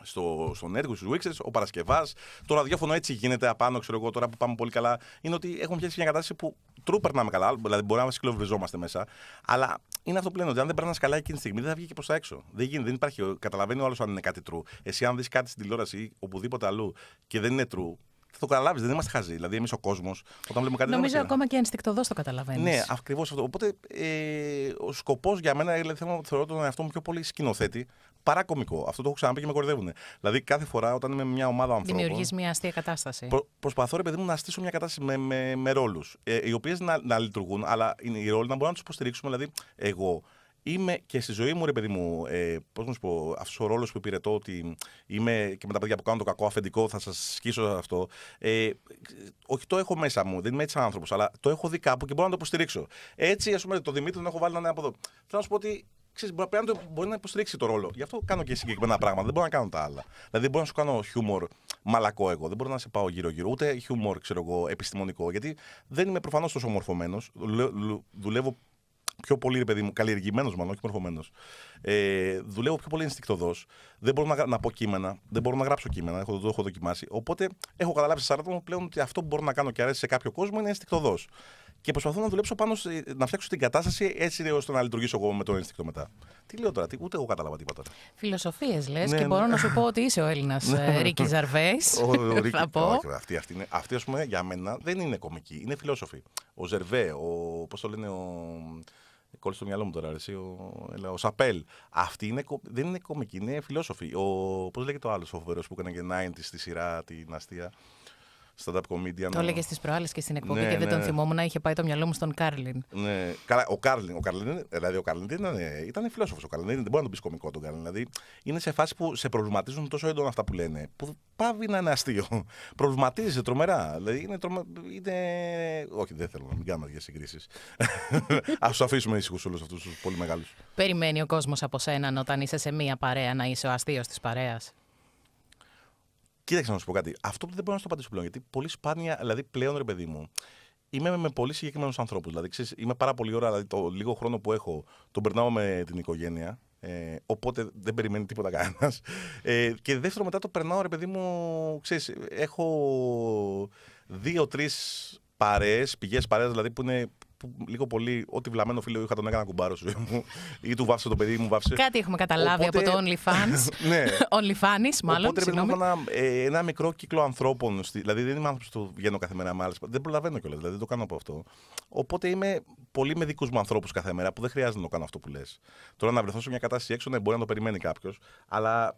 στο, στον έργο στους Wixers, ο Παρασκευάς. Το ραδιόφωνο έτσι γίνεται απάνω, ξέρω εγώ τώρα που πάμε πολύ καλά. Είναι ότι έχουμε πιάσει μια κατάσταση που τρού περνάμε καλά. Δηλαδή μπορεί να συγκλοβριζόμαστε μέσα. Αλλά είναι αυτό που λένε ότι αν δεν περνάς καλά εκείνη τη στιγμή δεν θα βγει και προς τα έξω. Δεν γίνεται, δεν υπάρχει. Καταλαβαίνει ο άλλος αν είναι κάτι τρού. Εσύ, αν δεις κάτι στην τηλεόραση ή οπουδήποτε αλλού και δεν είναι τρού. θα το καταλάβεις. Δεν είμαστε χαζοί. Δηλαδή, εμείς ο κόσμος, όταν βλέπουμε κάτι. Νομίζω ακόμα και ενστικτοδός το καταλαβαίνεις. Ναι, ακριβώς αυτό. Οπότε ε, ο σκοπός για μένα, δηλαδή, θέλω θεωρώ τον εαυτό μου πιο πολύ σκηνοθέτη παρακομικό. Αυτό το έχω ξαναπεί και με κορδεύουν. Δηλαδή, κάθε φορά όταν είμαι μια ομάδα ανθρώπων. Δημιουργείς μια αστεία κατάσταση. Προ, προσπαθώ, ρε παιδί μου, να στήσω μια κατάσταση με, με, με ρόλους. Ε, οι οποίες να, να λειτουργούν, αλλά είναι οι ρόλοι να μπορούμε να τους υποστηρίξουμε. Δηλαδή, εγώ είμαι και στη ζωή μου, ρε παιδί μου, ε, πώς να σου πω, αυτός ο ρόλος που υπηρετώ, ότι είμαι και με τα παιδιά που κάνω το κακό αφεντικό, θα σας σκίσω αυτό. Ε, όχι το έχω μέσα μου, δεν είμαι έτσι άνθρωπος, αλλά το έχω δει κάπου και μπορώ να το υποστηρίξω. Έτσι, ας πούμε, το Δημήτρη τον έχω βάλει να είναι από εδώ. Θέλω να σου πω ότι ξέρεις, πρέπει να μπορεί να υποστηρίξει το ρόλο. Γι' αυτό κάνω και συγκεκριμένα πράγματα. Δεν μπορώ να κάνω τα άλλα. Δηλαδή, δεν μπορώ να σου κάνω χιούμορ μαλακό εγώ. Δεν μπορώ να σε πάω γύρω-γύρω. Ούτε χιούμορ, ξέρω εγώ, επιστημονικό. Γιατί δεν είμαι προφανώς τόσο μορφωμένος. Δουλεύω πιο πολύ, ρε παιδί μου, καλλιεργημένος μάλλον, όχι μορφωμένος. Ε, δουλεύω πιο πολύ ενστικτοδός. Δεν μπορώ να, να πω κείμενα, δεν μπορώ να γράψω κείμενα, έχω, το έχω δοκιμάσει. Οπότε έχω καταλάβει σε 40 πλέον ότι αυτό που μπορώ να κάνω και αρέσει σε κάποιο κόσμο είναι ενστικτοδός και προσπαθώ να δουλέψω πάνω, να φτιάξω την κατάσταση έτσι ώστε να λειτουργήσω εγώ με τον ένστικτο μετά. Τι λέω τώρα, τι, ούτε εγώ κατάλαβα τίποτα. Φιλοσοφίες λες ναι, και ναι. μπορώ να σου πω ότι είσαι ο Έλληνας ναι, ε, ναι. Ρίκη Ζαρβές. Θα πω. Αυτή, αυτή, αυτή, ας πούμε, για μένα δεν είναι κομική, είναι φιλόσοφοι. Ο Ζερβέ, ο. Πώς το λένε, ο. Κόλλησε το μυαλό μου τώρα, αρέσει. ο, Σαπέλ. Αυτή είναι, δεν είναι κομική, είναι φιλόσοφοι. Ο, πώς λέγεται ο άλλος φοβερός που έκανε και 90 στη σειρά την αστεία stand-up comedian. Το έλεγε στις προάλλες και στην εκπομπή ναι, και δεν ναι. τον θυμόμουν. Είχε πάει το μυαλό μου στον Κάρλιν. Ναι. Καλά, ο Κάρλιν. Ο Κάρλιν δηλαδή, ο Κάρλιν ήταν, ε, ήταν φιλόσοφος. Ο Κάρλιν δεν μπορεί να τον πεις κωμικό τον Κάρλιν. Δηλαδή, είναι σε φάση που σε προβληματίζουν τόσο έντονα αυτά που λένε. Που πάβει να είναι αστείο. Προβληματίζει τρομερά. Δηλαδή, είναι, είναι... Όχι, δεν θέλω να μην κάνω για συγκρίσεις. Ας τους αφήσουμε ήσυχους όλους αυτούς τους πολύ μεγάλους. Περιμένει ο κόσμος από σέναν όταν είσαι σε μία παρέα να είσαι ο αστείος της παρέας. Κοίταξε να σου πω κάτι. Αυτό που δεν μπορώ να στο απαντήσω πλέον, γιατί πολύ σπάνια, δηλαδή πλέον ρε παιδί μου, είμαι με πολύ συγκεκριμένους ανθρώπους. Δηλαδή, ξέρεις, είμαι πάρα πολύ ώρα, δηλαδή το λίγο χρόνο που έχω τον περνάω με την οικογένεια. Ε, οπότε δεν περιμένει τίποτα κανένας. Ε, και δεύτερο, μετά το περνάω, ρε παιδί μου, ξέρεις, έχω δύο-τρει παρέ, πηγέ παρέε δηλαδή που είναι που λίγο πολύ, ό,τι βλαμμένο φίλο είχα τον έκανα κουμπάρο σου μου, ή του βάψε το παιδί μου, βάψε. Κάτι έχουμε καταλάβει από το OnlyFans. ναι. OnlyFans, μάλλον. Οπότε πρέπει να ένα, ε, ένα μικρό κύκλο ανθρώπων. Δηλαδή δεν είμαι άνθρωπος που βγαίνω κάθε μέρα με άλλες. Δεν προλαβαίνω κιόλας, δηλαδή δεν το κάνω από αυτό. Οπότε είμαι πολύ με δικούς μου ανθρώπους κάθε μέρα που δεν χρειάζεται να το κάνω αυτό που λες. Τώρα να βρεθώ σε μια κατάσταση έξω, ναι, μπορεί να το περιμένει κάποιος, αλλά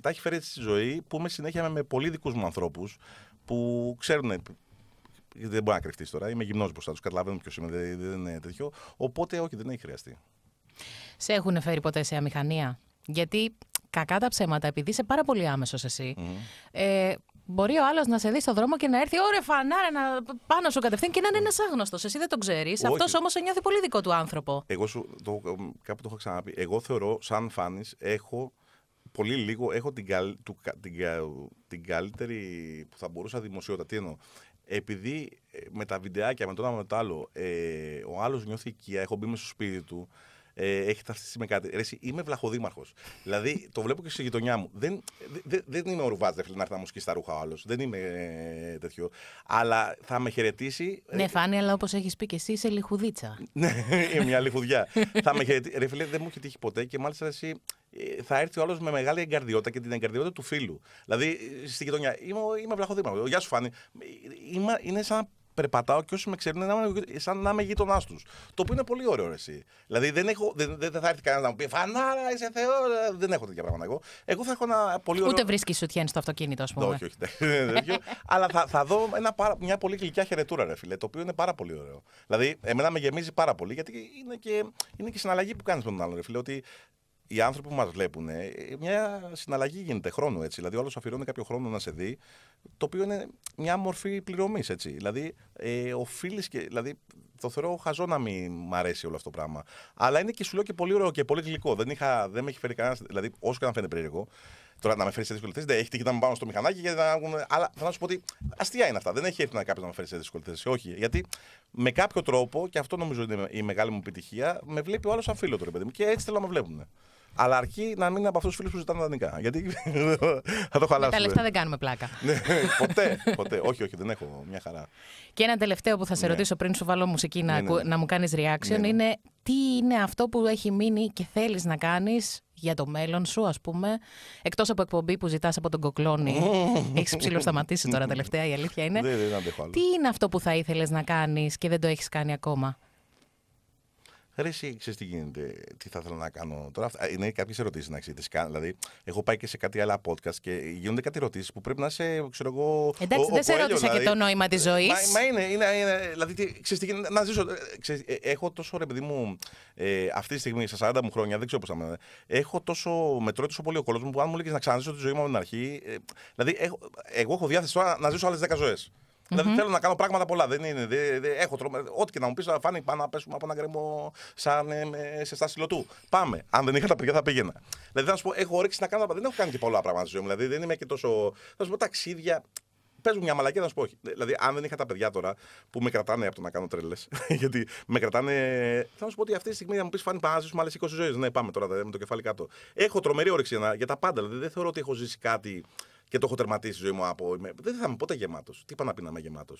τα έχει φέρει στη ζωή που είμαι συνέχεια με πολύ δικούς μου ανθρώπους που ξέρουν δεν μπορεί να κρυφτείς τώρα. Είμαι γυμνός μπροστά τους. Καταλαβαίνω ποιος είμαι. Δεν, δεν είναι τέτοιο. Οπότε, όχι, δεν έχει χρειαστεί. Σε έχουν φέρει ποτέ σε αμηχανία. Γιατί κακά τα ψέματα, επειδή είσαι πάρα πολύ άμεσος εσύ, ε, μπορεί ο άλλος να σε δει στον δρόμο και να έρθει, ωραία, φανάρα, να πάνω σου κατευθείαν και να είναι ένας άγνωστος. Εσύ δεν το ξέρει. Αυτός όμως σε νιώθει πολύ δικό του άνθρωπο. Εγώ σου, το, ε, κάπου το έχω ξαναπεί. Εγώ θεωρώ, σαν φάνης, έχω πολύ λίγο έχω την, καλ, του, την, την, καλύτερη που θα μπορούσα δημοσιότητα. Τι εννοώ επειδή ε, με τα βιντεάκια, με το ένα με το άλλο, ε, ο άλλος νιώθει οικία, έχω μπει μέσα στο σπίτι του, ε, έχει ταυτιστεί με κάτι. Ρε, είμαι βλαχοδήμαρχος. δηλαδή το βλέπω και στη γειτονιά μου. Δεν, δε, δεν είμαι ο Ρουβάτ, να έρθει να μου σκίσει τα ρούχα ο άλλος. Δεν είμαι ε, τέτοιο. Αλλά θα με χαιρετήσει. Ε, ναι, φάνη, αλλά όπως έχεις πει και εσύ, είσαι λιχουδίτσα. Ναι, ε, μια λιχουδιά. θα με χαιρετήσει. Ρε φίλε, δεν μου έχει τύχει ποτέ και μάλιστα εσύ ε, θα έρθει ο άλλος με μεγάλη εγκαρδιότητα και την εγκαρδιότητα του φίλου. Δηλαδή στη γειτονιά. Είμαι, είμαι βλαχοδήμαρχος. Γεια σου, Φάνη. Είμαι, είναι σαν περπατάω και όσοι με ξέρουν να σαν να είμαι γείτονάς τους. Το οποίο είναι πολύ ωραίο εσύ. Δηλαδή δεν, έχω, δεν, δεν θα έρθει κανένας να μου πει Φανάρα, είσαι Θεός. Δεν έχω τέτοια πράγματα εγώ. Εγώ θα έχω ένα πολύ ωραίο. Ούτε βρίσκεις σουτιέν στο αυτοκίνητο, ας πούμε. Όχι, όχι. Αλλά θα, θα δω ένα, μια πολύ γλυκιά χαιρετούρα, ρε φίλε, το οποίο είναι πάρα πολύ ωραίο. Δηλαδή, εμένα με γεμίζει πάρα πολύ γιατί είναι και, είναι και συναλλαγή που κάνεις με τον άλλο ρε φίλε. Ότι οι άνθρωποι που μας βλέπουν, ε, μια συναλλαγή γίνεται χρόνο έτσι. Δηλαδή, ο αφιερώνει κάποιο χρόνο να σε δει, το οποίο είναι μια μορφή πληρωμής έτσι. Δηλαδή, ε, οφείλεις και. Δηλαδή, το θεωρώ χαζό να μην μ' αρέσει όλο αυτό το πράγμα. Αλλά είναι και σου λέω και πολύ ωραίο και πολύ γλυκό. Δεν, είχα, δεν με έχει φέρει κανένας. Δηλαδή, όσο και να φαίνεται περίεργο, Τώρα να με φέρεις σε δύσκολε θέσει. Έχει τύχει να με πάνω στο μηχανάκι για να. Αλλά θα να σου πω ότι αστεία είναι αυτά. Δεν έχει έρθει να κάποιος να με φέρει σε δύσκολε θέσει. Όχι. Γιατί με κάποιο τρόπο, και αυτό νομίζω είναι η μεγάλη μου επιτυχία, με βλέπει ο άλλος σαν φίλο του ρε παιδί μου. Και έτσι θέλω να με βλέπουν. Αλλά αρκεί να μην είναι από αυτούς τους φίλους που ζητάνε δανεικά. Γιατί θα το χαλάσουμε. Με τα λεφτά δεν κάνουμε πλάκα. ναι, ποτέ, ποτέ. όχι, όχι, δεν έχω μια χαρά. Και ένα τελευταίο που θα σε ναι. ρωτήσω πριν σου βάλω μουσική να, ναι, ναι, να μου κάνεις reaction είναι τι είναι αυτό που έχει μείνει και θέλεις να κάνεις για το μέλλον σου, ας πούμε. Εκτός από εκπομπή που ζητάς από τον κοκλόνι. έχεις ψήλο σταματήσει τώρα τελευταία, η αλήθεια είναι. Δεν, δεν τι είναι αυτό που θα ήθελες να κάνεις και δεν το έχεις κάνει ακόμα. Ρε, εσύ ξέρεις τι γίνεται, τι θα ήθελα να κάνω τώρα. Είναι κάποιες ερωτήσεις να ξέρει. Δηλαδή, έχω πάει και σε κάτι άλλα podcast και γίνονται κάτι ερωτήσεις που πρέπει να σε, ξέρω εγώ. Εντάξει, ο, δεν ο σε ρώτησα δηλαδή. και το νόημα της ε, ζωής. Μα, μα, είναι, είναι, είναι δηλαδή, ξέρεις τι γίνεται, να ζήσω. Ε, ε, έχω τόσο ρε παιδί μου, αυτή τη στιγμή, στα 40 μου χρόνια, δεν ξέρω πώς θα με. Έχω τόσο Μετρώ τόσο πολύ ο κόσμος που αν μου λέγε να ξαναζήσω τη ζωή μου από την αρχή. δηλαδή, έχω, εγώ έχω διάθεση τώρα να ζήσω άλλες 10 ζωές. Δηλαδή θέλω να κάνω πράγματα πολλά. Δεν είναι, δε, δε, έχω τρομα... Ό,τι και να μου πεις, θα πάνω να πέσουμε από ένα γκρεμό σαν ε, σε στάση λωτού. Πάμε. Αν δεν είχα τα παιδιά θα πήγαινα. Δηλαδή θα σου πω, έχω όρεξη να κάνω Δεν έχω κάνει και πολλά πράγματα ζωή μου. Δηλαδή δεν είμαι και τόσο. Θα σου πω ταξίδια. Πες μου μια μαλακή, να σου πω όχι. Δηλαδή, αν δεν είχα τα παιδιά τώρα που με κρατάνε από το να κάνω τρέλες, γιατί με κρατάνε. Θα σου πω ότι αυτή τη στιγμή να μου πεις φάνη πάνω, ζήσουμε άλλες 20 ζωές. Ναι, πάμε τώρα δηλαδή, με το κεφάλι κάτω. Έχω τρομερή όρεξη για, τα πάντα. Δηλαδή, δεν θεωρώ ότι έχω ζήσει κάτι και το έχω τερματίσει η ζωή μου από. Δεν θα είμαι ποτέ γεμάτος. Τι είπα να πει να είμαι γεμάτος.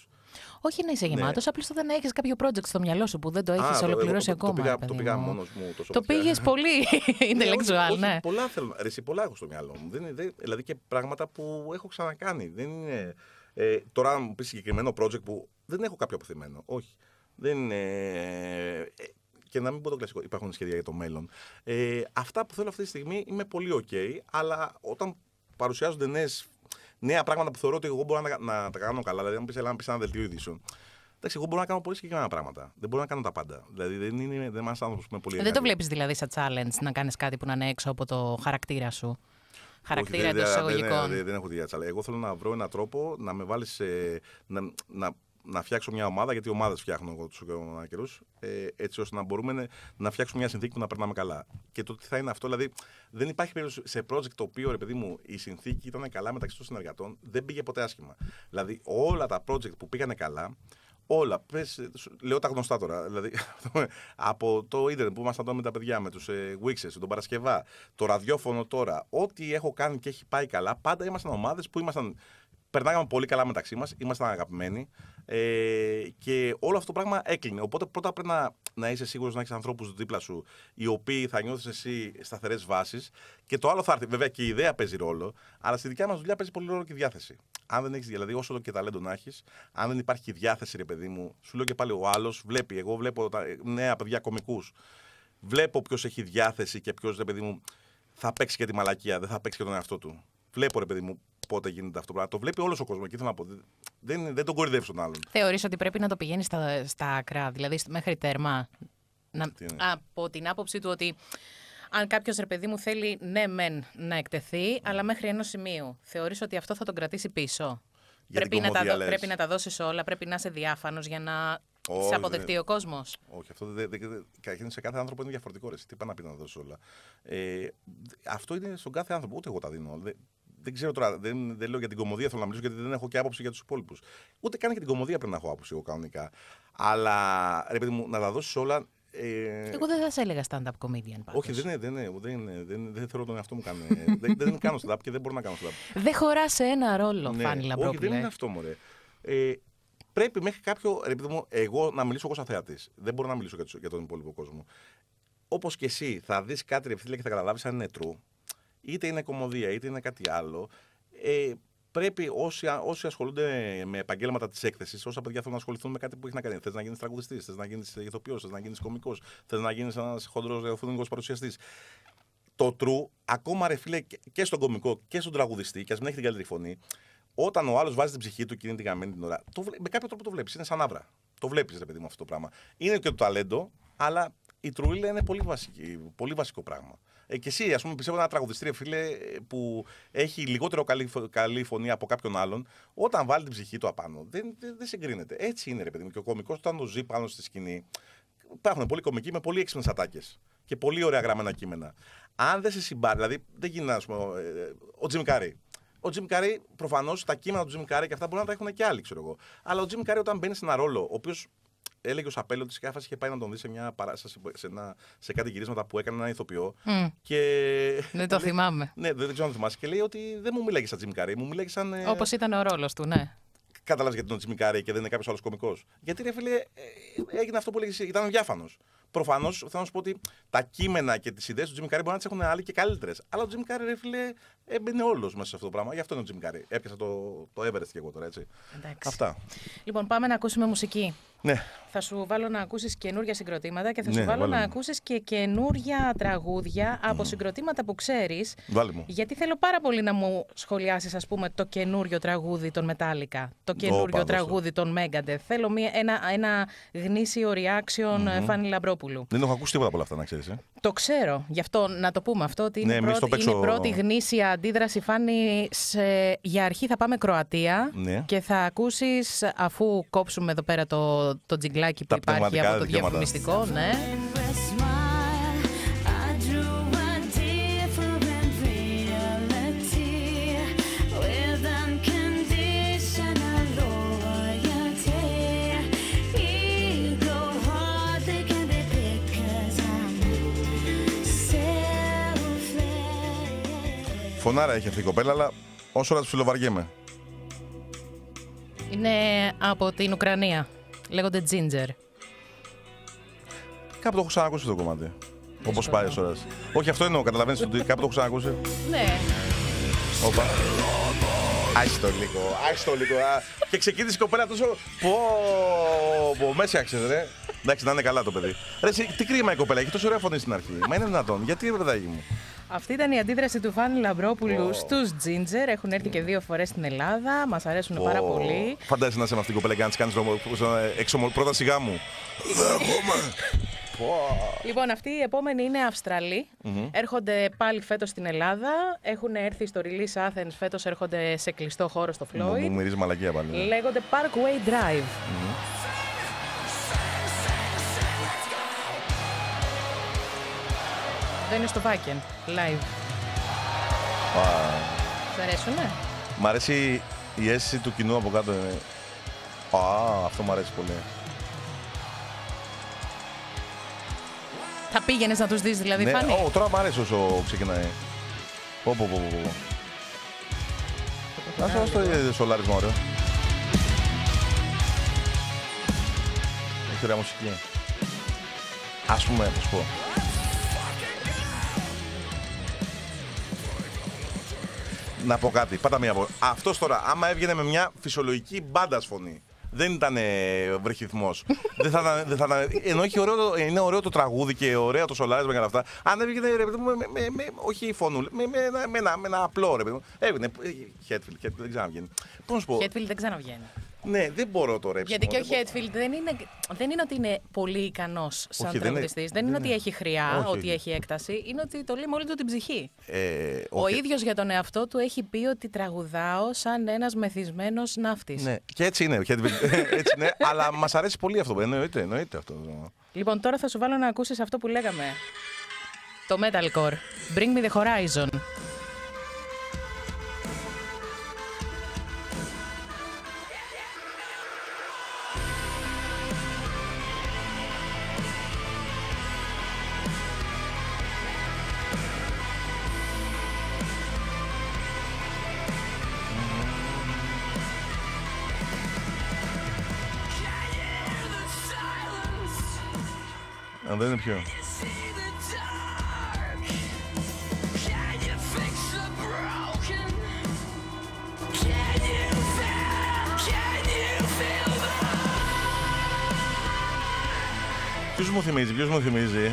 Όχι να είσαι ναι. γεμάτος, απλώς δεν έχεις κάποιο project στο μυαλό σου που δεν το έχεις ολοκληρώσει ακόμα. Το πήγα, μόνος μου το Το πήγες πολύ ναι, intellectual, ναι. Πολλά θέλω. Ρεσί, πολλά έχω στο μυαλό μου. Δηλαδή και πράγματα που έχω ξανακάνει. Δεν είναι. Ε, τώρα, αν μου πεις συγκεκριμένο project που δεν έχω κάποιο αποθυμένο. Όχι. Δεν είναι. Ε, και να μην πω το κλασικό, υπάρχουν σχέδια για το μέλλον. Ε, αυτά που θέλω αυτή τη στιγμή είμαι πολύ OK, αλλά όταν παρουσιάζονται νέες, νέα πράγματα που θεωρώ ότι εγώ μπορώ να, να τα κάνω καλά. Δηλαδή, αν πεις να ένα δελτίο ειδήσεων. Εντάξει, εγώ μπορώ να κάνω πολύ συγκεκριμένα πράγματα. Δεν μπορώ να κάνω τα πάντα. Δηλαδή, δεν είναι δεν άνθρωπος που είναι πολύ. Ε, δεν το βλέπεις δηλαδή σαν challenge να κάνεις κάτι που να είναι έξω από το χαρακτήρα σου. Χαρακτήρα εντό εισαγωγικών. Δεν, δεν, δεν, δεν έχω τη Εγώ θέλω να βρω έναν τρόπο να με βάλεις. να, να να φτιάξω μια ομάδα, γιατί ομάδες φτιάχνω εγώ τους καιρού, ε, έτσι ώστε να μπορούμε να φτιάξουμε μια συνθήκη που να περνάμε καλά. Και το τι θα είναι αυτό, δηλαδή δεν υπάρχει περίπτωση σε project το οποίο, ρε παιδί μου, η συνθήκη ήταν καλά μεταξύ των συνεργατών, δεν πήγε ποτέ άσχημα. Δηλαδή όλα τα project που πήγανε καλά, Όλα. Πες, λέω τα γνωστά τώρα. Δηλαδή, από το ίντερνετ που ήμασταν τώρα με τα παιδιά, με τους ε, Wixes, τον Παρασκευά, το ραδιόφωνο τώρα, ό,τι έχω κάνει και έχει πάει καλά, πάντα ήμασταν ομάδες που ήμασταν περνάγαμε πολύ καλά μεταξύ μας, ήμασταν αγαπημένοι ε, και όλο αυτό το πράγμα έκλεινε. Οπότε πρώτα πρέπει να, να είσαι σίγουρος να έχεις ανθρώπους δίπλα σου οι οποίοι θα νιώθεις εσύ σταθερές βάσεις και το άλλο θα έρθει. Βέβαια και η ιδέα παίζει ρόλο, αλλά στη δικιά μας δουλειά παίζει πολύ ρόλο και η διάθεση. Αν δεν έχεις δηλαδή, όσο και ταλέντο να έχεις, αν δεν υπάρχει διάθεση, ρε παιδί μου, σου λέω και πάλι ο άλλος βλέπει. Εγώ βλέπω τα νέα παιδιά κομικούς. Βλέπω ποιος έχει διάθεση και ποιος, ρε παιδί μου, θα παίξει και τη μαλακία, δεν θα παίξει και τον εαυτό του. Βλέπω, ρε παιδί μου, πότε γίνεται αυτό Το βλέπει όλος ο κόσμος. Και Δεν, δεν τον κορυδεύεις τον άλλον. Θεωρείς ότι πρέπει να το πηγαίνεις στα, στα άκρα, δηλαδή μέχρι τέρμα. Να, από την άποψη του ότι αν κάποιος ρε παιδί μου θέλει ναι, μεν να εκτεθεί, αλλά μέχρι ενός σημείο, Θεωρείς ότι αυτό θα τον κρατήσει πίσω. πρέπει, να τα, πρέπει να τα δώσεις όλα, πρέπει να είσαι διάφανος για να σε αποδεχτεί ο κόσμος. Όχι, αυτό δεν. Δε, δε, σε κάθε άνθρωπο είναι διαφορετικό. Ρε. Τι πάει να πει να δώσεις όλα. Ε, αυτό είναι στον κάθε άνθρωπο. Ούτε εγώ τα δίνω δεν ξέρω τώρα, δεν, δεν λέω για την κομμωδία θέλω να μιλήσω, γιατί δεν έχω και άποψη για τους υπόλοιπους. Ούτε καν για την κομμωδία πρέπει να έχω άποψη εγώ κανονικά. Αλλά ρε παιδί μου, να τα δώσεις όλα. Ε... Εγώ δεν θα σε έλεγα stand-up comedian πάντως. Όχι, δεν είναι, δεν, είναι, δεν, δεν, δεν θεωρώ τον εαυτό μου καν. Ε, δεν, δεν κάνω stand-up και δεν μπορώ να κάνω stand-up. Δεν χωράς σε ένα ρόλο, ναι, Φάνη Λαμπρόπουλε. δεν είναι αυτό, μωρέ. Ε, πρέπει μέχρι κάποιο, ρε παιδί μου, εγώ να μιλήσω εγώ θεατής. Δεν μπορώ να μιλήσω για τον υπόλοιπο κόσμο. Όπως και εσύ θα δεις κάτι, ρε και θα καταλάβεις αν είναι true είτε είναι κομμωδία, είτε είναι κάτι άλλο, ε, πρέπει όσοι, όσοι ασχολούνται με επαγγέλματα της έκθεσης, όσα παιδιά θέλουν να ασχοληθούν με κάτι που έχει να κάνει. Θες να γίνεις τραγουδιστής, θες να γίνεις ηθοποιός, θες να γίνεις κωμικός, θες να γίνεις ένας χοντρός παρουσιαστής. Το true, ακόμα ρε φίλε, και στον κωμικό και στον τραγουδιστή, και ας μην έχει την καλύτερη φωνή, όταν ο άλλος βάζει την ψυχή του και είναι την καμένη την ώρα, το, με κάποιο τρόπο το βλέπεις. Είναι σαν άβρα. Το βλέπεις, ρε παιδί μου, αυτό το πράγμα. Είναι και το ταλέντο, αλλά η τρουίλα είναι πολύ, βασική, πολύ βασικό πράγμα. Ε, και εσύ, ας πούμε, πιστεύω ένα τραγουδιστή, φίλε, που έχει λιγότερο καλή, καλή φωνή από κάποιον άλλον, όταν βάλει την ψυχή του απάνω, δεν, δεν, δεν συγκρίνεται. Έτσι είναι, ρε παιδί μου. Και ο κωμικός, όταν το ζει πάνω στη σκηνή, υπάρχουν πολλοί κωμικοί με πολύ έξυπνες ατάκες και πολύ ωραία γραμμένα κείμενα. Αν δεν σε συμπάρει, δηλαδή δεν γίνεται, ας πούμε, ο Τζιμ ε, Κάρι. Ο Τζιμ Κάρι, προφανώς τα κείμενα του Τζιμ Κάρι και αυτά μπορεί να τα έχουν και άλλοι, ξέρω εγώ. Αλλά ο Τζιμ Κάρι, όταν μπαίνει σε ένα ρόλο, ο οποίος έλεγε ο Σαπέλο ότι σε είχε πάει να τον δει σε, μια παράσταση, σε, ένα, σε κάτι γυρίσματα που έκανε ένα ηθοποιό. Και... Δεν το θυμάμαι. Ναι, δεν, ξέρω αν το θυμάσαι. Και λέει ότι δεν μου μιλάει σαν Τζιμ μου μιλάει σαν. Ε, Όπως ήταν ο ρόλος του, ναι. Κατάλαβε γιατί τον τσιμικάρη και δεν είναι κάποιος άλλος κωμικός. Γιατί ρε φίλε, ε, ε, έγινε αυτό που έλεγες, ήταν διάφανο. Προφανώς θέλω να σου πω ότι τα κείμενα και τις ιδέες του Τζιμ Καρι μπορεί να τις έχουν άλλοι και καλύτερες. Αλλά ο Τζιμ Καρι ρε φίλε, έμπαινε ε, όλος μέσα σε αυτό το πράγμα. Γι' αυτό είναι ο Τζιμ Καρι Έπιασα το, το Everest και εγώ τώρα, έτσι. Εντάξει. Αυτά. Λοιπόν, πάμε να ακούσουμε μουσική. Ναι. Θα σου βάλω να ακούσεις καινούργια συγκροτήματα και θα ναι, σου βάλω να ακούσεις και καινούργια τραγούδια από συγκροτήματα που ξέρεις. Γιατί θέλω πάρα πολύ να μου σχολιάσεις, ας πούμε, το καινούριο τραγούδι των Metallica. Το καινούριο τραγούδι των Megadeth. Θέλω μία, ένα, ένα γνήσιο reaction mm-hmm. Δεν έχω ακούσει τίποτα από όλα αυτά, να ξέρεις. Ε. Το ξέρω. Γι' αυτό να το πούμε αυτό. Ότι ναι, είναι, πρώτη, η πρώτη γνήσια αντίδραση. Φάνη σε... για αρχή θα πάμε Κροατία ναι. και θα ακούσεις αφού κόψουμε εδώ πέρα το, το τζιγκλάκι που υπάρχει από το διαφημιστικό. Ναι. Φωνάρα έχει αυτή η κοπέλα, αλλά όσο ώρα του φιλοβαριέμαι. Είναι από την Ουκρανία. Λέγονται Ginger. Κάπου το έχω ξανακούσει αυτό το κομμάτι. Όπω πάει ο ώρας. Όχι, αυτό εννοώ. Καταλαβαίνεις ότι κάπου το έχω ξανακούσει. Ναι. Όπα. το λίγο, το λίγο. Και ξεκίνησε η κοπέλα τόσο. Πω, πω, με ρε. Εντάξει, να είναι καλά το παιδί. Ρε, τι κρίμα η κοπέλα, έχει τόσο ωραία φωνή στην αρχή. Μα είναι δυνατόν, γιατί ρε παιδάκι μου. Αυτή ήταν η αντίδραση του Φάνη Λαμπρόπουλου oh. στους Τζίντζερ. Έχουν έρθει και δύο φορές στην Ελλάδα. Μας αρέσουν oh. πάρα πολύ. Φαντάζεσαι να είσαι με αυτήν την κοπέλα και να της κάνεις πρώτα σιγά μου. Λοιπόν, αυτοί οι επόμενοι είναι Αυστραλοί. Έρχονται πάλι φέτος στην Ελλάδα. Έχουν έρθει στο Release Athens φέτος, έρχονται σε κλειστό χώρο στο Floyd. Μου μυρίζει μαλακία ναι. Λέγονται Parkway Drive. Δεν είναι στο Βάκεν, live. Wow. αρέσουν, αρέσουνε. Μ' αρέσει η αίσθηση του κοινού από κάτω. Είναι. Α, αυτό μου αρέσει πολύ. Θα πήγαινες να τους δεις, δηλαδή. Ναι, φάνη. Oh, τώρα μ' αρέσει όσο ξεκινάει. Πω, πω, πω, πω. Να σου το σολάρισμα, ωραίο. Έχει ωραία μουσική. Ας πούμε, θα σου πω. να πω κάτι. Πάντα μία από. Αυτός τώρα, άμα έβγαινε με μια φυσιολογική μπάντας φωνή. Δεν ήταν βρεχυθμό. δεν θα Δεν θα ενώ έχει ωραίο, είναι ωραίο το τραγούδι και ωραία το σολάρι, και όλα αυτά. Αν έβγαινε ρε παιδί μου, με, με, με, όχι φωνού, με, με, με, ένα, με ένα απλό ρε παιδί μου. Έβγαινε. Ε, Χέτφιλ, δεν ξαναβγαίνει. Πώς να σου πω. Χέτφιλ δεν ξαναβγαίνει. Ναι, δεν μπορώ τώρα Γιατί και ο Χέτφιλντ δεν είναι, δεν είναι ότι είναι πολύ ικανός σαν Όχι, τραγουδιστής. Δεν, είναι ότι έχει χρειά, Όχι. ότι έχει έκταση. Είναι ότι το λέει με του την ψυχή. Ε, ο ίδιος για τον εαυτό του έχει πει ότι τραγουδάω σαν ένας μεθυσμένος ναύτης. Ναι, και έτσι είναι. έτσι είναι αλλά μας αρέσει πολύ αυτό. Εννοείται, εννοείται αυτό. Λοιπόν, τώρα θα σου βάλω να ακούσεις αυτό που λέγαμε. Το metalcore. Bring me the horizon. πιο. Ποιος μου θυμίζει, ποιος μου θυμίζει.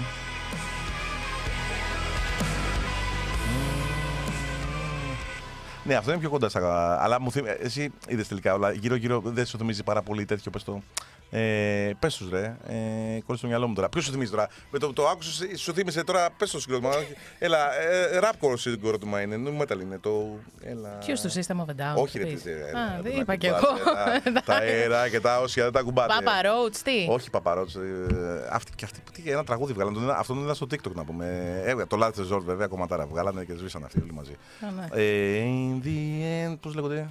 Ναι, αυτό είναι πιο κοντά στα. Αλλά μου θυμίζει. Εσύ είδες τελικά όλα. Γύρω-γύρω δεν σου θυμίζει πάρα πολύ τέτοιο πες το. Ε, πες τους ρε, ε, κόλλησε το μυαλό μου τώρα. Ποιος σου θυμίζει τώρα, με το που το άκουσες, σου θύμισε τώρα, πες το συγκρότημα. Έλα, ε, ραπ συγκρότημα είναι, νου μέταλ είναι. Το, έλα... Ποιος του σύστημα βεντάω. Όχι, ρε, τι. Α, δεν είπα κι εγώ. Τα αέρα και τα όσια δεν τα κουμπάτε. Παπαρότ, τι. Όχι, παπαρότ. Ε, αυτή και αυτή. Τι, ένα τραγούδι βγάλανε. Αυτό δεν ήταν στο TikTok να πούμε. Ε, ε το Λάτσε Ζόρ, βέβαια, κομματάρα βγάλανε και σβήσαν αυτοί όλοι μαζί. Ναι. Ε, in the end, πώς λέγονται.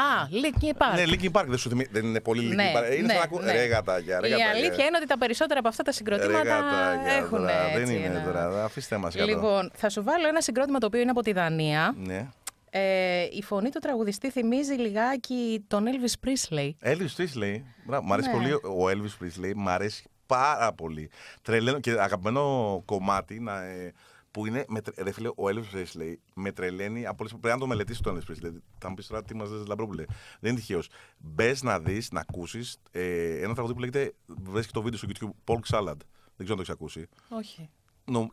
Α, Linkin Park. Ναι, Linkin Park δεν σου θυμίζει. Δεν είναι πολύ Linkin ναι, Park. Είναι σαν να ναι, ακούω. Ναι. Ρε γατάκια. Η αλήθεια είναι ότι τα περισσότερα από αυτά τα συγκροτήματα έχουν. Δεν είναι τώρα. Αφήστε μας Λοιπόν, θα σου βάλω ένα συγκρότημα το οποίο είναι από τη Δανία. Ναι. Ε, η φωνή του τραγουδιστή θυμίζει λιγάκι τον Elvis Presley. Elvis Presley. Μπράβο. Μ' αρέσει ναι. πολύ ο Elvis Presley. Μ' αρέσει πάρα πολύ. Τρελαίνω και αγαπημένο κομμάτι να, ε, που είναι, με, ρε φίλε, ο Έλληνο Πρέσλεϊ με τρελαίνει από όλες Πρέπει να το μελετήσει το Έλληνο δηλαδή, Πρέσλεϊ. Θα μου πεις τώρα τι μας λες, Λαμπρόπουλε. Δεν είναι τυχαίος. Μπες να δεις, να ακούσεις ε, ένα τραγουδί που λέγεται. Βρέσκει το βίντεο στο YouTube, Polk Salad. Δεν ξέρω αν το έχεις ακούσει. Όχι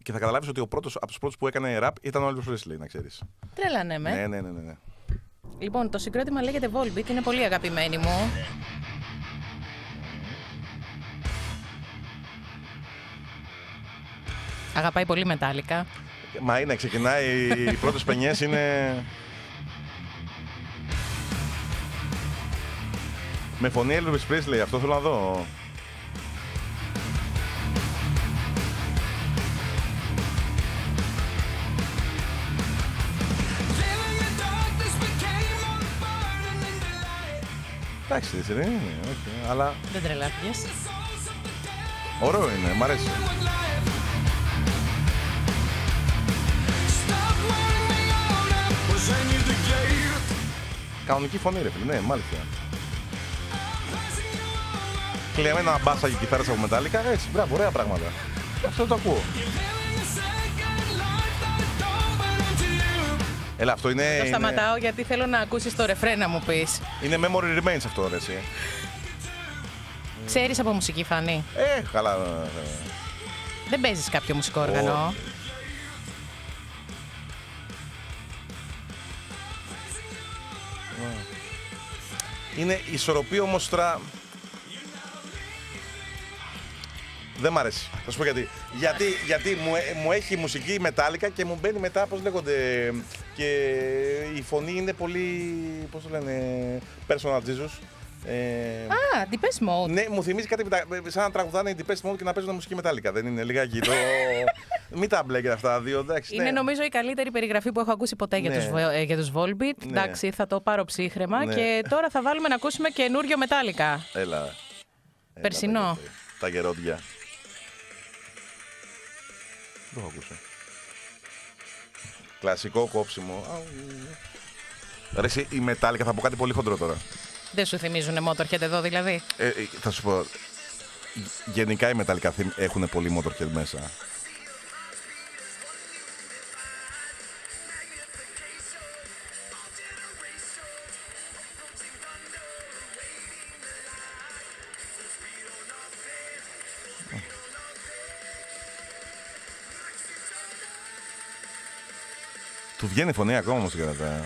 και θα καταλάβεις ότι ο πρώτος από τους πρώτους που έκανε ραπ ήταν ο Elvis Presley, να ξέρεις. Τρέλανε με. Ναι, ναι, ναι, ναι, ναι. Λοιπόν, το συγκρότημα λέγεται Volbeat, είναι πολύ αγαπημένοι μου. Αγαπάει πολύ μετάλλικα. Μα είναι, ξεκινάει. οι πρώτες παινιές είναι. Με φωνή Elvis Presley, αυτό θέλω να δω. Εντάξει, δεν είναι, αλλά... Δεν τρελάθηκες. Ωραίο είναι, μ' αρέσει. Κανονική φωνή ρε φίλε, ναι, μάλιστα. Κλεμμένα μπάσα και κιθάρες από μετάλλικα, έτσι, μπράβο, ωραία πράγματα. Αυτό το ακούω. Έλα, αυτό είναι. Το σταματάω γιατί θέλω να ακούσεις το ρεφρέ να μου πεις. Είναι memory remains αυτό, ρε, εσύ. Ξέρεις από μουσική φανή. Ε, καλά. Ε. Δεν παίζεις κάποιο μουσικό όργανο. Είναι ισορροπή, όμως τώρα. Δεν μ' αρέσει. Θα σου πω γιατί. Γιατί, γιατί μου, ε, μου έχει μουσική μετάλλικα και μου μπαίνει μετά, πώς λέγονται. Και η φωνή είναι πολύ. Πώς το λένε. Personal Jesus. Ε... Α, Depeche Mode. Ναι, μου θυμίζει κάτι σαν να τραγουδάνε Depeche Mode και να παίζουν μουσική μετάλλικα. Δεν είναι λιγάκι το. Μην τα μπλέκετε αυτά δύο, εντάξει. Είναι ναι. νομίζω η καλύτερη περιγραφή που έχω ακούσει ποτέ ναι. Ε, για τους Volbeat. Ναι. Εντάξει, θα το πάρω ψύχρεμα ναι. και τώρα θα βάλουμε να ακούσουμε καινούριο μετάλλικα. Έλα. Περσινό. τα γερόντια. Δεν το έχω ακούσει. Κλασικό κόψιμο. Ρε, η μετάλλικα θα πω κάτι πολύ χοντρό τώρα. Δεν σου θυμίζουν Motorhead εδώ δηλαδή. Ε, ε, θα σου πω. Γενικά οι μεταλλικά έχουν πολύ Motorhead μέσα. Του βγαίνει φωνή ακόμα όμως κατά τα...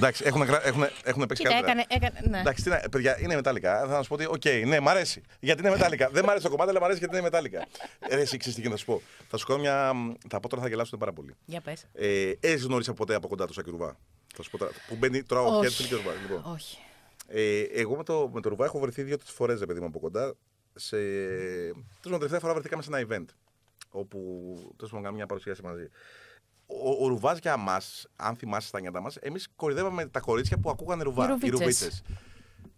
Εντάξει, έχουν, έχουν, έχουν παίξει κάτι. έκανε, έκανε, ναι. Εντάξει, τι να, παιδιά, είναι μετάλλικα. Θα σου πω ότι, οκ, okay, ναι, μ' αρέσει. Γιατί είναι μετάλλικα. Δεν μ' αρέσει το κομμάτι, αλλά μ' αρέσει γιατί είναι μετάλλικα. Ε, ρε, εσύ ξέρεις τι θα σου πω. Θα σου κάνω μια. Θα πω τώρα, θα γελάσουν πάρα πολύ. Για πες. Ε, Έχεις γνώρισα ποτέ από κοντά του Σακυρουβά. Θα σου πω τώρα. Που μπαίνει τώρα ο Χέρτσελ και ο Ρουβά. Λοιπόν. Όχι. Ε, εγώ με το, με το Ρουβά έχω βρεθεί δύο-τρει φορές, ρε παιδί μου από κοντά. Σε... Τέλος τελευταία φορά βρεθήκαμε σε ένα event. Όπου τέλος πάντων μια παρουσίαση μαζί ο, ο Ρουβάς για μας, αν θυμάσαι τα νιάτα μας, εμείς κορυδεύαμε τα κορίτσια που ακούγανε Ρουβά. Οι Ρουβίτσες.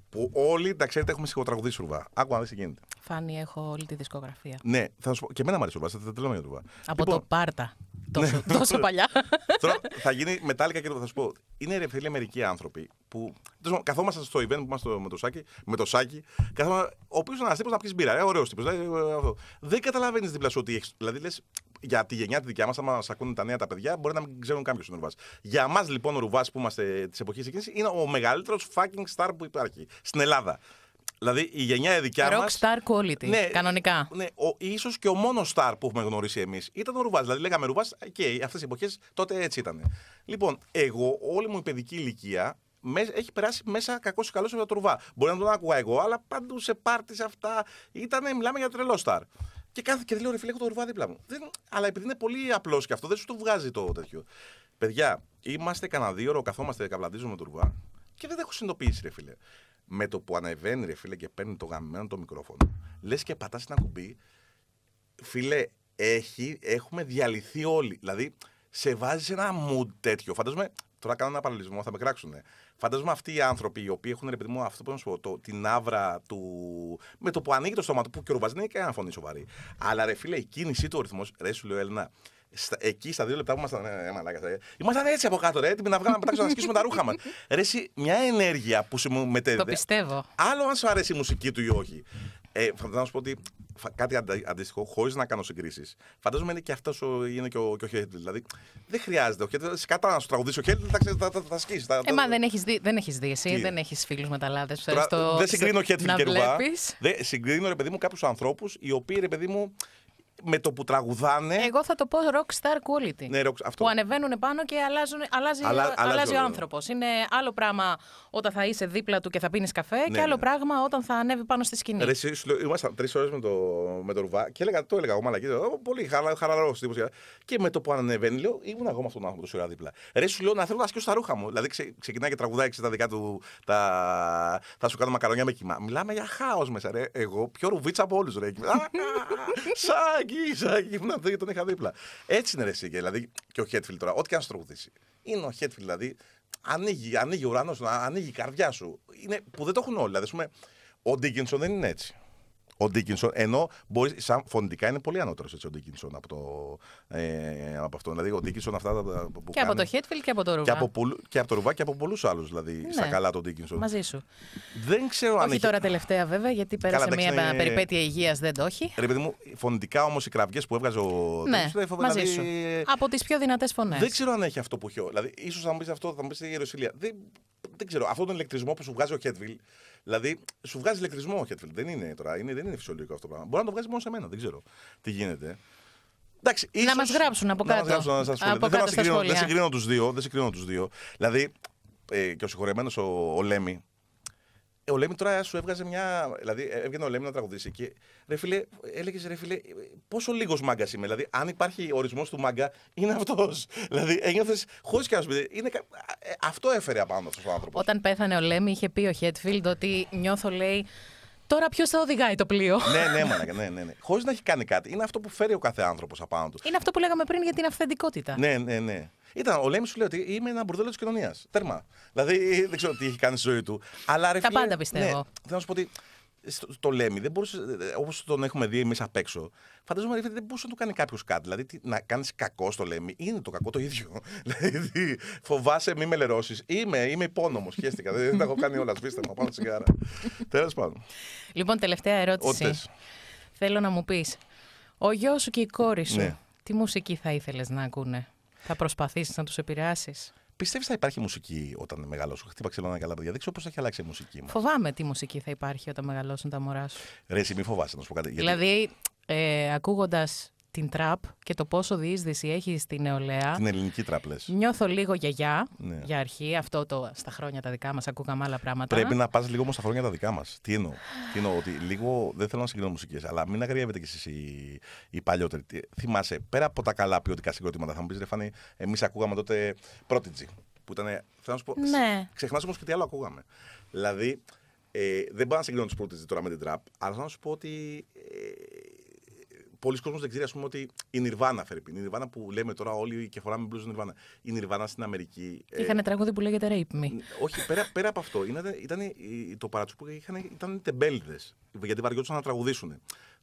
Που όλοι τα ξέρετε, έχουμε σιγοτραγουδίσει Ρουβά. Άκου να δεις τι γίνεται. Φάνη, έχω όλη τη δισκογραφία. Ναι, θα σου πω. Και εμένα μου αρέσει Ρουβά, θα τα λέω για Ρουβά. Από λοιπόν, το Πάρτα. Τόσο, ναι. τόσο παλιά. Τώρα θα γίνει μετάλλικα και το θα σου πω. Είναι ρε μερικοί άνθρωποι που. Καθόμαστε στο event που είμαστε με το Σάκι. με το σάκι, καθόμαστε, ο οποίος είναι ένας τύπος να πει μπύρα. Ε, ωραίος τύπος. Δηλαδή, ε, δεν καταλαβαίνεις δίπλα σου ότι έχεις. Δηλαδή λες, για τη γενιά τη δικιά μας, άμα μα ακούνε τα νέα τα παιδιά, μπορεί να μην ξέρουν κάποιος τον Ρουβά. Για μας λοιπόν, ο Ρουβάς που είμαστε της εποχής εκείνης είναι ο μεγαλύτερος fucking star που υπάρχει στην Ελλάδα. Δηλαδή η γενιά η δικιά μας. Rock star quality. Ναι, κανονικά. Ναι, ο, ίσως και ο μόνος star που έχουμε γνωρίσει εμείς ήταν ο Ρουβάς. Δηλαδή λέγαμε Ρουβάς και αυτές οι εποχές τότε έτσι ήταν. Λοιπόν, εγώ όλη μου η παιδική ηλικία έχει περάσει μέσα κακός ή καλός από το Ρουβά. Μπορεί να τον ακούω εγώ, αλλά παντού σε πάρτι σε αυτά. Ήταν μιλάμε για τρελό star. Και κάθε και λέω ρε φίλε, έχω το ρουβά δίπλα μου. Δεν, αλλά επειδή είναι πολύ απλός και αυτό, δεν σου το βγάζει το τέτοιο. Παιδιά, είμαστε κανένα δύο ώρο, καθόμαστε, το ρουβά και δεν έχω συνειδητοποιήσει, ρε φίλε. Με το που ανεβαίνει, ρε φίλε, και παίρνει το γαμμένο το μικρόφωνο, λες και πατάς ένα κουμπί. Φίλε, έχει, έχουμε διαλυθεί όλοι. Δηλαδή, σε βάζεις ένα mood τέτοιο. Φαντάζομαι, τώρα κάνω ένα παραλυσμό, θα με κράξουνε. Φαντάζομαι αυτοί οι άνθρωποι οι οποίοι έχουν ρε αυτό που να την άβρα του. με το που ανοίγει το στόμα του που και ο δεν και ένα φωνή σοβαρή. Αλλά ρε φίλε, η κίνησή του ο ρυθμός, ρε σου λέω Έλληνα, εκεί στα δύο λεπτά που ήμασταν. Ε, ε μαλάκας, ε, ήμασταν έτσι από κάτω, ρε. Έτοιμοι να βγάλουμε να σκίσουμε τα ρούχα μας. Ρε, μια ενέργεια που σου μετέδιδε. Το πιστεύω. Άλλο αν σου αρέσει η μουσική του ή όχι. Ε, να σου πω ότι κάτι αντίστοιχο, χωρίς να κάνω συγκρίσεις. Φαντάζομαι είναι και αυτός είναι και ο, και ο Δηλαδή δεν χρειάζεται. Ο Χέντλ, δηλαδή, κατά να σου τραγουδίσει ο Χέντλ, θα, θα, σκίσει. Θα, ε, μα δεν έχεις δει, δεν έχεις δει εσύ, δεν έχεις φίλους μεταλλάδε. Δεν συγκρίνω Χέντλ και Ρουβά. συγκρίνω, ρε παιδί μου, κάποιους ανθρώπους οι οποίοι, ρε παιδί μου, με το που τραγουδάνε. Εγώ θα το πω rock star quality. Ναι, rock, αυτό. Που ανεβαίνουν πάνω και αλλάζουν, αλλάζει, Αλλα, αλλάζει, ο ναι. άνθρωπος. Είναι άλλο πράγμα όταν θα είσαι δίπλα του και θα πίνεις καφέ ναι, και ναι, άλλο ναι. πράγμα όταν θα ανέβει πάνω στη σκηνή. Ρε, ήμασταν τρεις ώρες με το, με το ρουβά και έλεγα, το έλεγα εγώ μαλακή. Πολύ χαλαρό τύπος. Και με το που ανεβαίνει, λέω, ήμουν εγώ με αυτόν τον άνθρωπο τόση ώρα δίπλα. Ρε, σου λέω να θέλω να ασκήσω τα ρούχα μου. Δηλαδή ξε, ξεκινάει και τραγουδάει τα δικά του. Τα... Θα σου κάνω μακαρονιά με κοιμά. Μιλάμε για χάος μέσα, ρε. Εγώ πιο ρουβίτσα από όλους, ρε. αγγίζα και ήμουν εδώ τον είχα δίπλα. Έτσι είναι ρε εσύ, δηλαδή και ο Χέτφιλ τώρα, ό,τι και αν στρογουδήσει. Είναι ο Χέτφιλ δηλαδή, ανοίγει, ο ουρανός ανοίγει η καρδιά σου. Είναι, που δεν το έχουν όλοι. Δηλαδή, ο Ντίγκινσον δεν είναι έτσι ο Ντίκινσον. Ενώ μπορείς, σαν φωνητικά είναι πολύ ανώτερος ο Ντίκινσον από, το, ε, από αυτό. Δηλαδή, ο Ντίκινσον αυτά τα. Που και από το Χέτφιλ και από το Ρουβά. Και από, το Ρουβά και από πολλούς άλλους. Δηλαδή, ναι. στα καλά τον Ντίκινσον. Μαζί σου. Δεν ξέρω όχι αν. Όχι τώρα τελευταία βέβαια, γιατί πέρασε μια ναι, ναι, ναι. περιπέτεια υγείας, δεν το έχει. Ρε παιδί μου, φωνητικά όμως οι κραυγές που έβγαζε ο Ντίκινσον. Δηλαδή... Μαζί σου. Από τις πιο δυνατές φωνές. Δεν ξέρω αν έχει αυτό που έχει. Δηλαδή, ίσως θα μου πεις αυτό, θα μου πεις η Ρωσιλία δεν ξέρω, αυτόν τον ηλεκτρισμό που σου βγάζει ο Χέτβιλ, Δηλαδή, σου βγάζει ηλεκτρισμό ο Χέτβιλ. Δεν είναι τώρα, είναι, δεν είναι φυσιολογικό αυτό το πράγμα. Μπορεί να το βγάζει μόνο σε μένα, δεν ξέρω τι γίνεται. Εντάξει, ίσως... Να μας γράψουν από κάτω. Να γράψουν, να από δεν, συγκρίνω, δεν συγκρίνω τους δύο, δεν συγκρίνω τους δύο. Δηλαδή, ε, και ο συγχωρεμένο ο, ο Λέμι. Ε, ο Λέμι τώρα σου έβγαζε μια. Δηλαδή, έβγαινε ο Λέμι να τραγουδήσει και Ρε φίλε, έλεγες ρε φίλε, πόσο λίγος μάγκα είμαι. Δηλαδή, αν υπάρχει ορισμός του μάγκα, είναι αυτός. Δηλαδή, ένιωθες χωρίς και να ε, Αυτό έφερε απάνω αυτός ο άνθρωπος. Όταν πέθανε ο Λέμι, είχε πει ο Χέτφιλντ ότι νιώθω, λέει, Τώρα ποιος θα οδηγάει το πλοίο. ναι, ναι, μάνα, ναι, ναι, ναι. Χωρίς να έχει κάνει κάτι. Είναι αυτό που φέρει ο κάθε άνθρωπος απάνω του. Είναι αυτό που λέγαμε πριν για την αυθεντικότητα. Ναι, ναι, ναι. Ήταν, ο Λέμι σου λέει ότι είμαι ένα μπουρδέλο της κοινωνίας. Τέρμα. Δηλαδή δεν ξέρω τι έχει κάνει στη ζωή του. Αλλά, ρε, τα φίλε, πάντα πιστεύω. Ναι, θέλω να σου πω ότι στο, Λέμι, δεν μπορούσες, ε, ε, όπως τον έχουμε δει εμείς απ' έξω, φαντάζομαι ότι δεν μπορούσε να του κάνει κάποιος κάτι. Δηλαδή να κάνεις κακό στο Λέμι, είναι το κακό το ίδιο. δηλαδή φοβάσαι μη με λερώσεις Είμαι, είμαι υπόνομος, δεν τα έχω κάνει όλα, σβήστε μου, πάνω σιγάρα. Τέλος πάντων. Λοιπόν, τελευταία ερώτηση. Θέλω να μου πεις, ο γιος σου και η κόρη σου, ναι. τι μουσική θα ήθελες να ακούνε, θα προσπαθήσεις να τους επηρεάσεις. Πιστεύεις θα υπάρχει μουσική όταν μεγαλώσουν. Χτύπαξε ένα καλά παιδιά. Δείξω πώ θα έχει αλλάξει η μουσική μας. Φοβάμαι τι μουσική θα υπάρχει όταν μεγαλώσουν τα μωρά σου. Ρε, εσύ μη φοβάσαι να σου πω κάτι. Δηλαδή, ε, ακούγοντας την τραπ και το πόσο διείσδυση έχει στη νεολαία. Την ελληνική τραπ, λες. Νιώθω λίγο γιαγιά ναι. για αρχή. Αυτό το στα χρόνια τα δικά μας ακούγαμε άλλα πράγματα. Πρέπει να πας λίγο όμως στα χρόνια τα δικά μας. Τι εννοώ. Τι εννοώ, ότι λίγο δεν θέλω να συγκρίνω μουσικές, αλλά μην αγριεύετε κι εσείς οι, οι παλιότεροι. Θυμάσαι, πέρα από τα καλά ποιοτικά συγκρότηματα, θα μου πεις ρε Φανή, εμείς ακούγαμε τότε Prodigy. Που ήταν. Θέλω να σου πω. Ναι. Ξεχνάς όμως και τι άλλο ακούγαμε. Δηλαδή, ε, δεν πάω να συγκρίνω τους πρώτε τώρα με την τραπ, αλλά θέλω να σου πω ότι ε, πολλοί κόσμοι δεν ξέρει ας πούμε, ότι η Nirvana φέρει Η Nirvana που λέμε τώρα όλοι και φοράμε μπλουζ Nirvana. Η Nirvana στην Αμερική. Είχαν ε, τραγούδι που λέγεται Rape Me. Όχι, πέρα, πέρα από αυτό. Ήταν, ήταν, το παράτσο που είχαν ήταν τεμπέλδε. Γιατί βαριόντουσαν να τραγουδήσουν.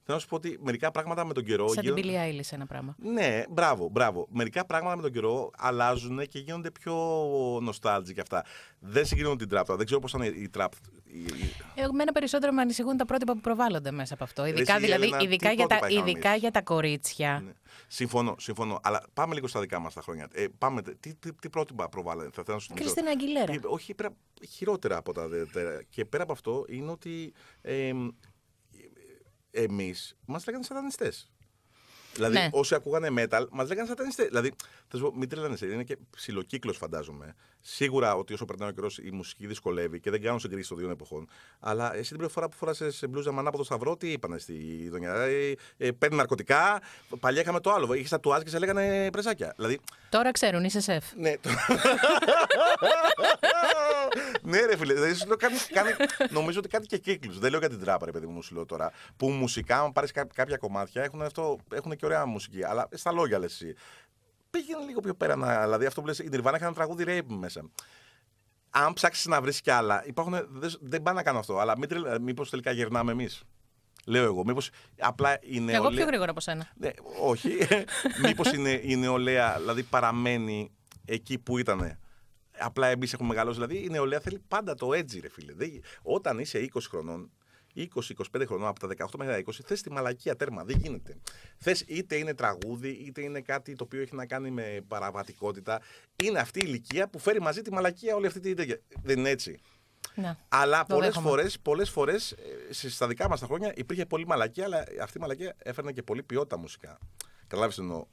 Θέλω να σου πω ότι μερικά πράγματα με τον καιρό. Σαν γίνονται... την Billie ένα πράγμα. Ναι, μπράβο, μπράβο. Μερικά πράγματα με τον καιρό αλλάζουν και γίνονται πιο νοστάλτζι και αυτά. Δεν συγκρίνουν την τράπτα. Δεν ξέρω πώς είναι η τράπτα. Εμένα περισσότερο με ανησυχούν τα πρότυπα που προβάλλονται μέσα από αυτό. Ειδικά, Εσύ, δηλαδή, Έλενα, ειδικά, για τα, ειδικά για τα κορίτσια. Ναι. Συμφωνώ, συμφωνώ. Αλλά πάμε λίγο στα δικά μας τα χρόνια. Ε, πάμε, τι, τι, τι πρότυπα προβάλλονται, θα θέλω να σου Κριστίνα Αγγιλέρα. Ε, όχι, πέρα, χειρότερα από τα. δεύτερα. και πέρα από αυτό είναι ότι ε, εμείς μας λέγανε σατανιστές. Δηλαδή, ναι. όσοι ακούγανε metal, μας λέγανε σατανιστές. Δηλαδή, θα σου πω, μην Είναι και ψηλοκύκλο φαντάζομαι. Σίγουρα ότι όσο περνάει ο καιρός η μουσική δυσκολεύει και δεν κάνω συγκρίσεις των δύο εποχών. Αλλά εσύ την πρώτη φορά που φοράσε σε μπλούζα μανά από το Σταυρό, τι είπαν στη γειτονιά. Ε, ε παίρνει ναρκωτικά. Παλιά είχαμε το άλλο. Είχες τατουάζ και σε λέγανε πρεσάκια. Δηλαδή... Τώρα ξέρουν, είσαι σεφ. Ναι, ναι, ρε φίλε. Δηλαδή, κάνει, κάνει, νομίζω ότι κάτι και κύκλους. Δεν λέω για την τράπα, ρε παιδί μου, σου τώρα. Που μουσικά, αν πάρεις κάποια κομμάτια, έχουν, αυτό, έχουν και ωραία μουσική. Αλλά στα λόγια λες εσύ πήγαινε λίγο πιο πέρα. Να, δηλαδή αυτό που λες, η Nirvana είχε ένα τραγούδι rape μέσα. Αν ψάξεις να βρεις κι άλλα, υπάρχουν, δεν, δεν πάνε να κάνω αυτό. Αλλά μήπως τελικά γερνάμε εμείς. Λέω εγώ. Μήπως απλά η νεολαία. Εγώ πιο γρήγορα από σένα. Ναι, όχι. μήπως η νεολαία δηλαδή, παραμένει εκεί που ήταν. Απλά εμείς έχουμε μεγαλώσει. Δηλαδή η νεολαία θέλει πάντα το έτσι. ρε φίλε. Δηλαδή, όταν είσαι 20 χρονών, 20-25 χρονών, από τα 18 μέχρι τα 20, θες τη μαλακία τέρμα. Δεν γίνεται. Θες είτε είναι τραγούδι, είτε είναι κάτι το οποίο έχει να κάνει με παραβατικότητα. Είναι αυτή η ηλικία που φέρει μαζί τη μαλακία όλη αυτή τη τέτοια. Δεν είναι έτσι. Ναι, αλλά πολλέ φορές πολλές φορές, ε, στα δικά μας τα χρόνια υπήρχε πολύ μαλακία, αλλά αυτή η μαλακία έφερνε και πολύ ποιότητα μουσικά. Καταλάβεις τι εννοώ.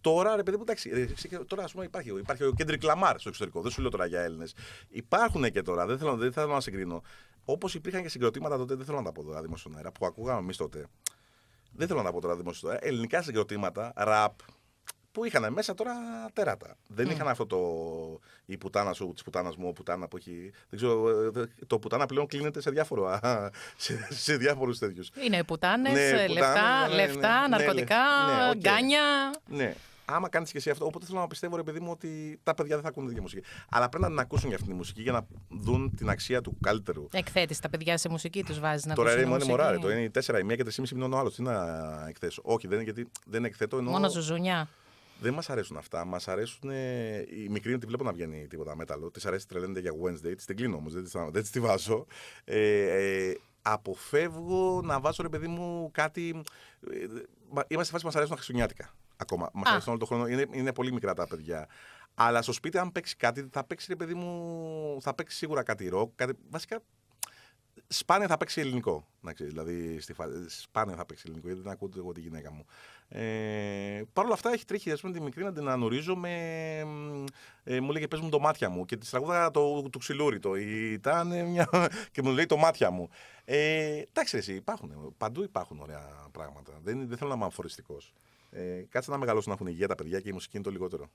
Τώρα, ρε παιδί μου, εντάξει, ε, ε, τώρα ας πούμε υπάρχει, υπάρχει ο Κέντρικ Λαμάρ στο εξωτερικό. Δεν σου λέω τώρα για Έλληνες. Υπάρχουν και τώρα, δεν θέλω, δεν θέλω να συγκρίνω. Όπως υπήρχαν και συγκροτήματα τότε, δεν θέλω να τα πω τώρα δημόσιο αέρα, που ακούγαμε εμείς τότε. Δεν θέλω να τα πω τώρα δημόσιο Ελληνικά συγκροτήματα, ραπ, που είχαν μέσα τώρα τέρατα. Δεν είχαν αυτό το. η πουτάνα σου, της πουτάνας μου, πουτάνα που έχει. Δεν ξέρω, ε, το πουτάνα πλέον κλείνεται σε, διάφορο, σε, σε διάφορους τέτοιους. Είναι πουτάνες, ναι, ε, λεφτά, ναι, ναι, ναρκωτικά, γκάνια άμα κάνεις και εσύ αυτό, οπότε θέλω να πιστεύω, ρε παιδί μου, ότι τα παιδιά δεν θα ακούνε τη μουσική. Αλλά πρέπει να την ακούσουν για αυτή τη μουσική για να δουν την αξία του καλύτερου. Εκθέτεις τα παιδιά σε μουσική, τους βάζεις να Τώρα είναι είναι ρε. Το είναι 4 η μία και 3,5 μηνών ο άλλος. Τι να εκθέσω. Όχι, δεν, γιατί δεν εκθέτω. Ενώ... Μόνο ζουζουνιά. Δεν μας αρέσουν αυτά. Μας αρέσουν. Ε, μικρή μικρή δεν τη βλέπω να βγαίνει τίποτα μέταλλο. Της αρέσει τρελαίνεται για Wednesday. Της την κλείνω όμως, δεν, δεν της βάζω. Ε, ε, αποφεύγω να βάζω ρε παιδί μου κάτι. Ε, είμαστε σε φάση που μας αρέσουν τα χριστουγεννιάτικα ακόμα. Μα όλο τον χρόνο. Είναι, είναι πολύ μικρά τα παιδιά. Αλλά στο σπίτι, αν παίξει κάτι, θα παίξει, ρε παιδί μου, θα παίξει σίγουρα κάτι ροκ. Κάτι... Βασικά, σπάνια θα παίξει ελληνικό. Να δηλαδή, στη φα... σπάνια θα παίξει ελληνικό, γιατί δεν ακούω εγώ τη γυναίκα μου. Ε, Παρ' όλα αυτά, έχει τρέχει ας τη μικρή να την ανορίζω με. Ε, μου λέγε, και μου το μάτια μου. Και τη τραγούδα το, το ξυλούρι το. Ήταν μια. και μου λέει το μάτια μου. Ε, εντάξει, εσύ, υπάρχουν. Παντού υπάρχουν ωραία πράγματα. Δεν, δεν θέλω να είμαι αφοριστικός. Ε, κάτσε να μεγαλώσουν να έχουν υγεία τα παιδιά και η μουσική είναι το λιγότερο.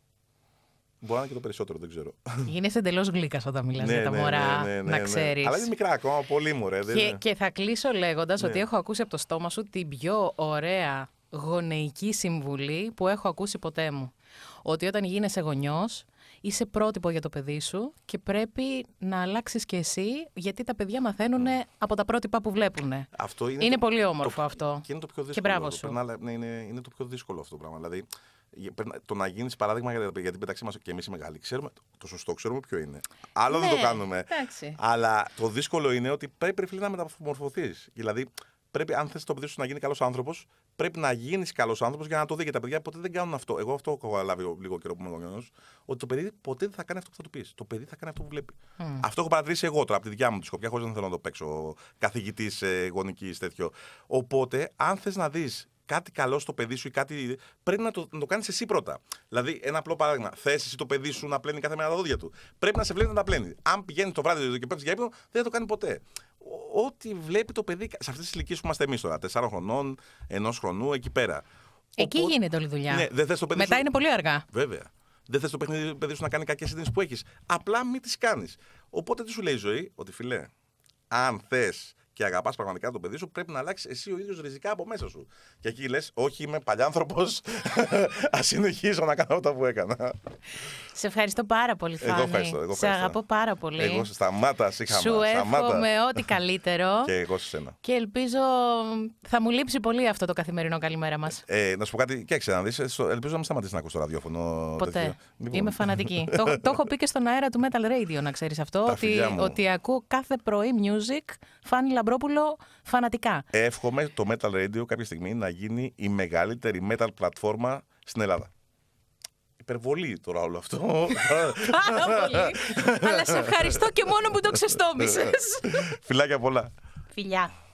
Μπορεί να είναι και το περισσότερο, δεν ξέρω. Γίνεσαι εντελώς γλύκας όταν μιλάς ναι, για τα ναι, μωρά, ναι, ναι, να ξέρεις. Αλλά είναι μικρά ακόμα, πολύ μου. Και, και θα κλείσω λέγοντας ότι έχω ακούσει από το στόμα σου την πιο ωραία γονεϊκή συμβουλή που έχω ακούσει ποτέ μου. Ότι όταν γίνεσαι γονιός, είσαι πρότυπο για το παιδί σου και πρέπει να αλλάξεις και εσύ, γιατί τα παιδιά μαθαίνουν ναι. από τα πρότυπα που βλέπουν. Αυτό είναι, είναι πολύ όμορφο αυτό. Και είναι το πιο δύσκολο. μπράβο σου. Ναι, είναι, το πιο δύσκολο αυτό το πράγμα. Δηλαδή, το να γίνεις παράδειγμα για τα παιδιά, γιατί μεταξύ μας και εμείς οι μεγάλοι ξέρουμε, το σωστό ξέρουμε ποιο είναι. Άλλο δεν το ναι, κάνουμε. Εντάξει. Αλλά το δύσκολο είναι ότι πρέπει να μεταμορφωθείς. Δηλαδή, πρέπει, αν θες το παιδί σου να γίνει καλός άνθρωπος, πρέπει να γίνεις καλός άνθρωπος για να το δει. Και τα παιδιά ποτέ δεν κάνουν αυτό. Εγώ αυτό έχω καταλάβει λίγο καιρό που είμαι γονιός. Ότι το παιδί ποτέ δεν θα κάνει αυτό που θα του πεις. Το παιδί θα κάνει αυτό που βλέπει. Mm. Αυτό έχω παρατηρήσει εγώ τώρα από τη δικιά μου τη σκοπιά, χωρίς να θέλω να το παίξω καθηγητής ε, γονικής τέτοιο. Οπότε, αν θες να δεις κάτι καλό στο παιδί σου ή κάτι. Πρέπει να το, το κάνεις εσύ πρώτα. Δηλαδή, ένα απλό παράδειγμα. Θες εσύ το παιδί σου να πλένει κάθε μέρα τα δόντια του. Πρέπει να σε βλέπει να τα πλένει. Αν πηγαίνεις το βράδυ και πέφτει για ύπνο, δεν θα το κάνει ποτέ ό,τι βλέπει το παιδί σε αυτές τις ηλικίες που είμαστε εμείς τώρα, 4 χρονών, ενός χρονού, εκεί πέρα. Εκεί γίνεται όλη η δουλειά. Ναι, δεν θες το παιδί Μετά σου... είναι πολύ αργά. Βέβαια. Δεν θες το παιχνίδι, παιδί σου να κάνει κακέ συνδέσει που έχεις. Απλά μην τις κάνεις. Οπότε τι σου λέει η ζωή, ότι φιλέ, αν θες και αγαπάς πραγματικά το παιδί σου, πρέπει να αλλάξεις εσύ ο ίδιος ριζικά από μέσα σου. Και εκεί λες, Όχι, είμαι παλιάνθρωπος. Ας συνεχίσω να κάνω αυτά που έκανα. Σε ευχαριστώ πάρα πολύ, Φάνη. Εγώ ευχαριστώ. Εγώ ευχαριστώ. Σε αγαπώ πάρα πολύ. Εγώ σταμάτα, είχαμε. Σου εύχομαι ό,τι καλύτερο. και εγώ σε σένα. Και ελπίζω θα μου λείψει πολύ αυτό το καθημερινό καλημέρα μας. Ε, να σου πω κάτι, και να δεις. Ελπίζω να μην σταματήσεις να ακούσει το ραδιόφωνο. Ποτέ. Λοιπόν. Είμαι φανατική. το, το έχω πει και στον αέρα του Metal Radio, να ξέρεις αυτό. Ότι, ότι ακούω κάθε πρωί music, Φάνη Λαμπρόπουλο φανατικά. Εύχομαι το Metal Radio κάποια στιγμή να γίνει η μεγαλύτερη metal πλατφόρμα στην Ελλάδα υπερβολή τώρα όλο αυτό. Πάρα πολύ. Αλλά σε ευχαριστώ και μόνο που το ξεστόμησες. Φιλάκια πολλά. Φιλιά.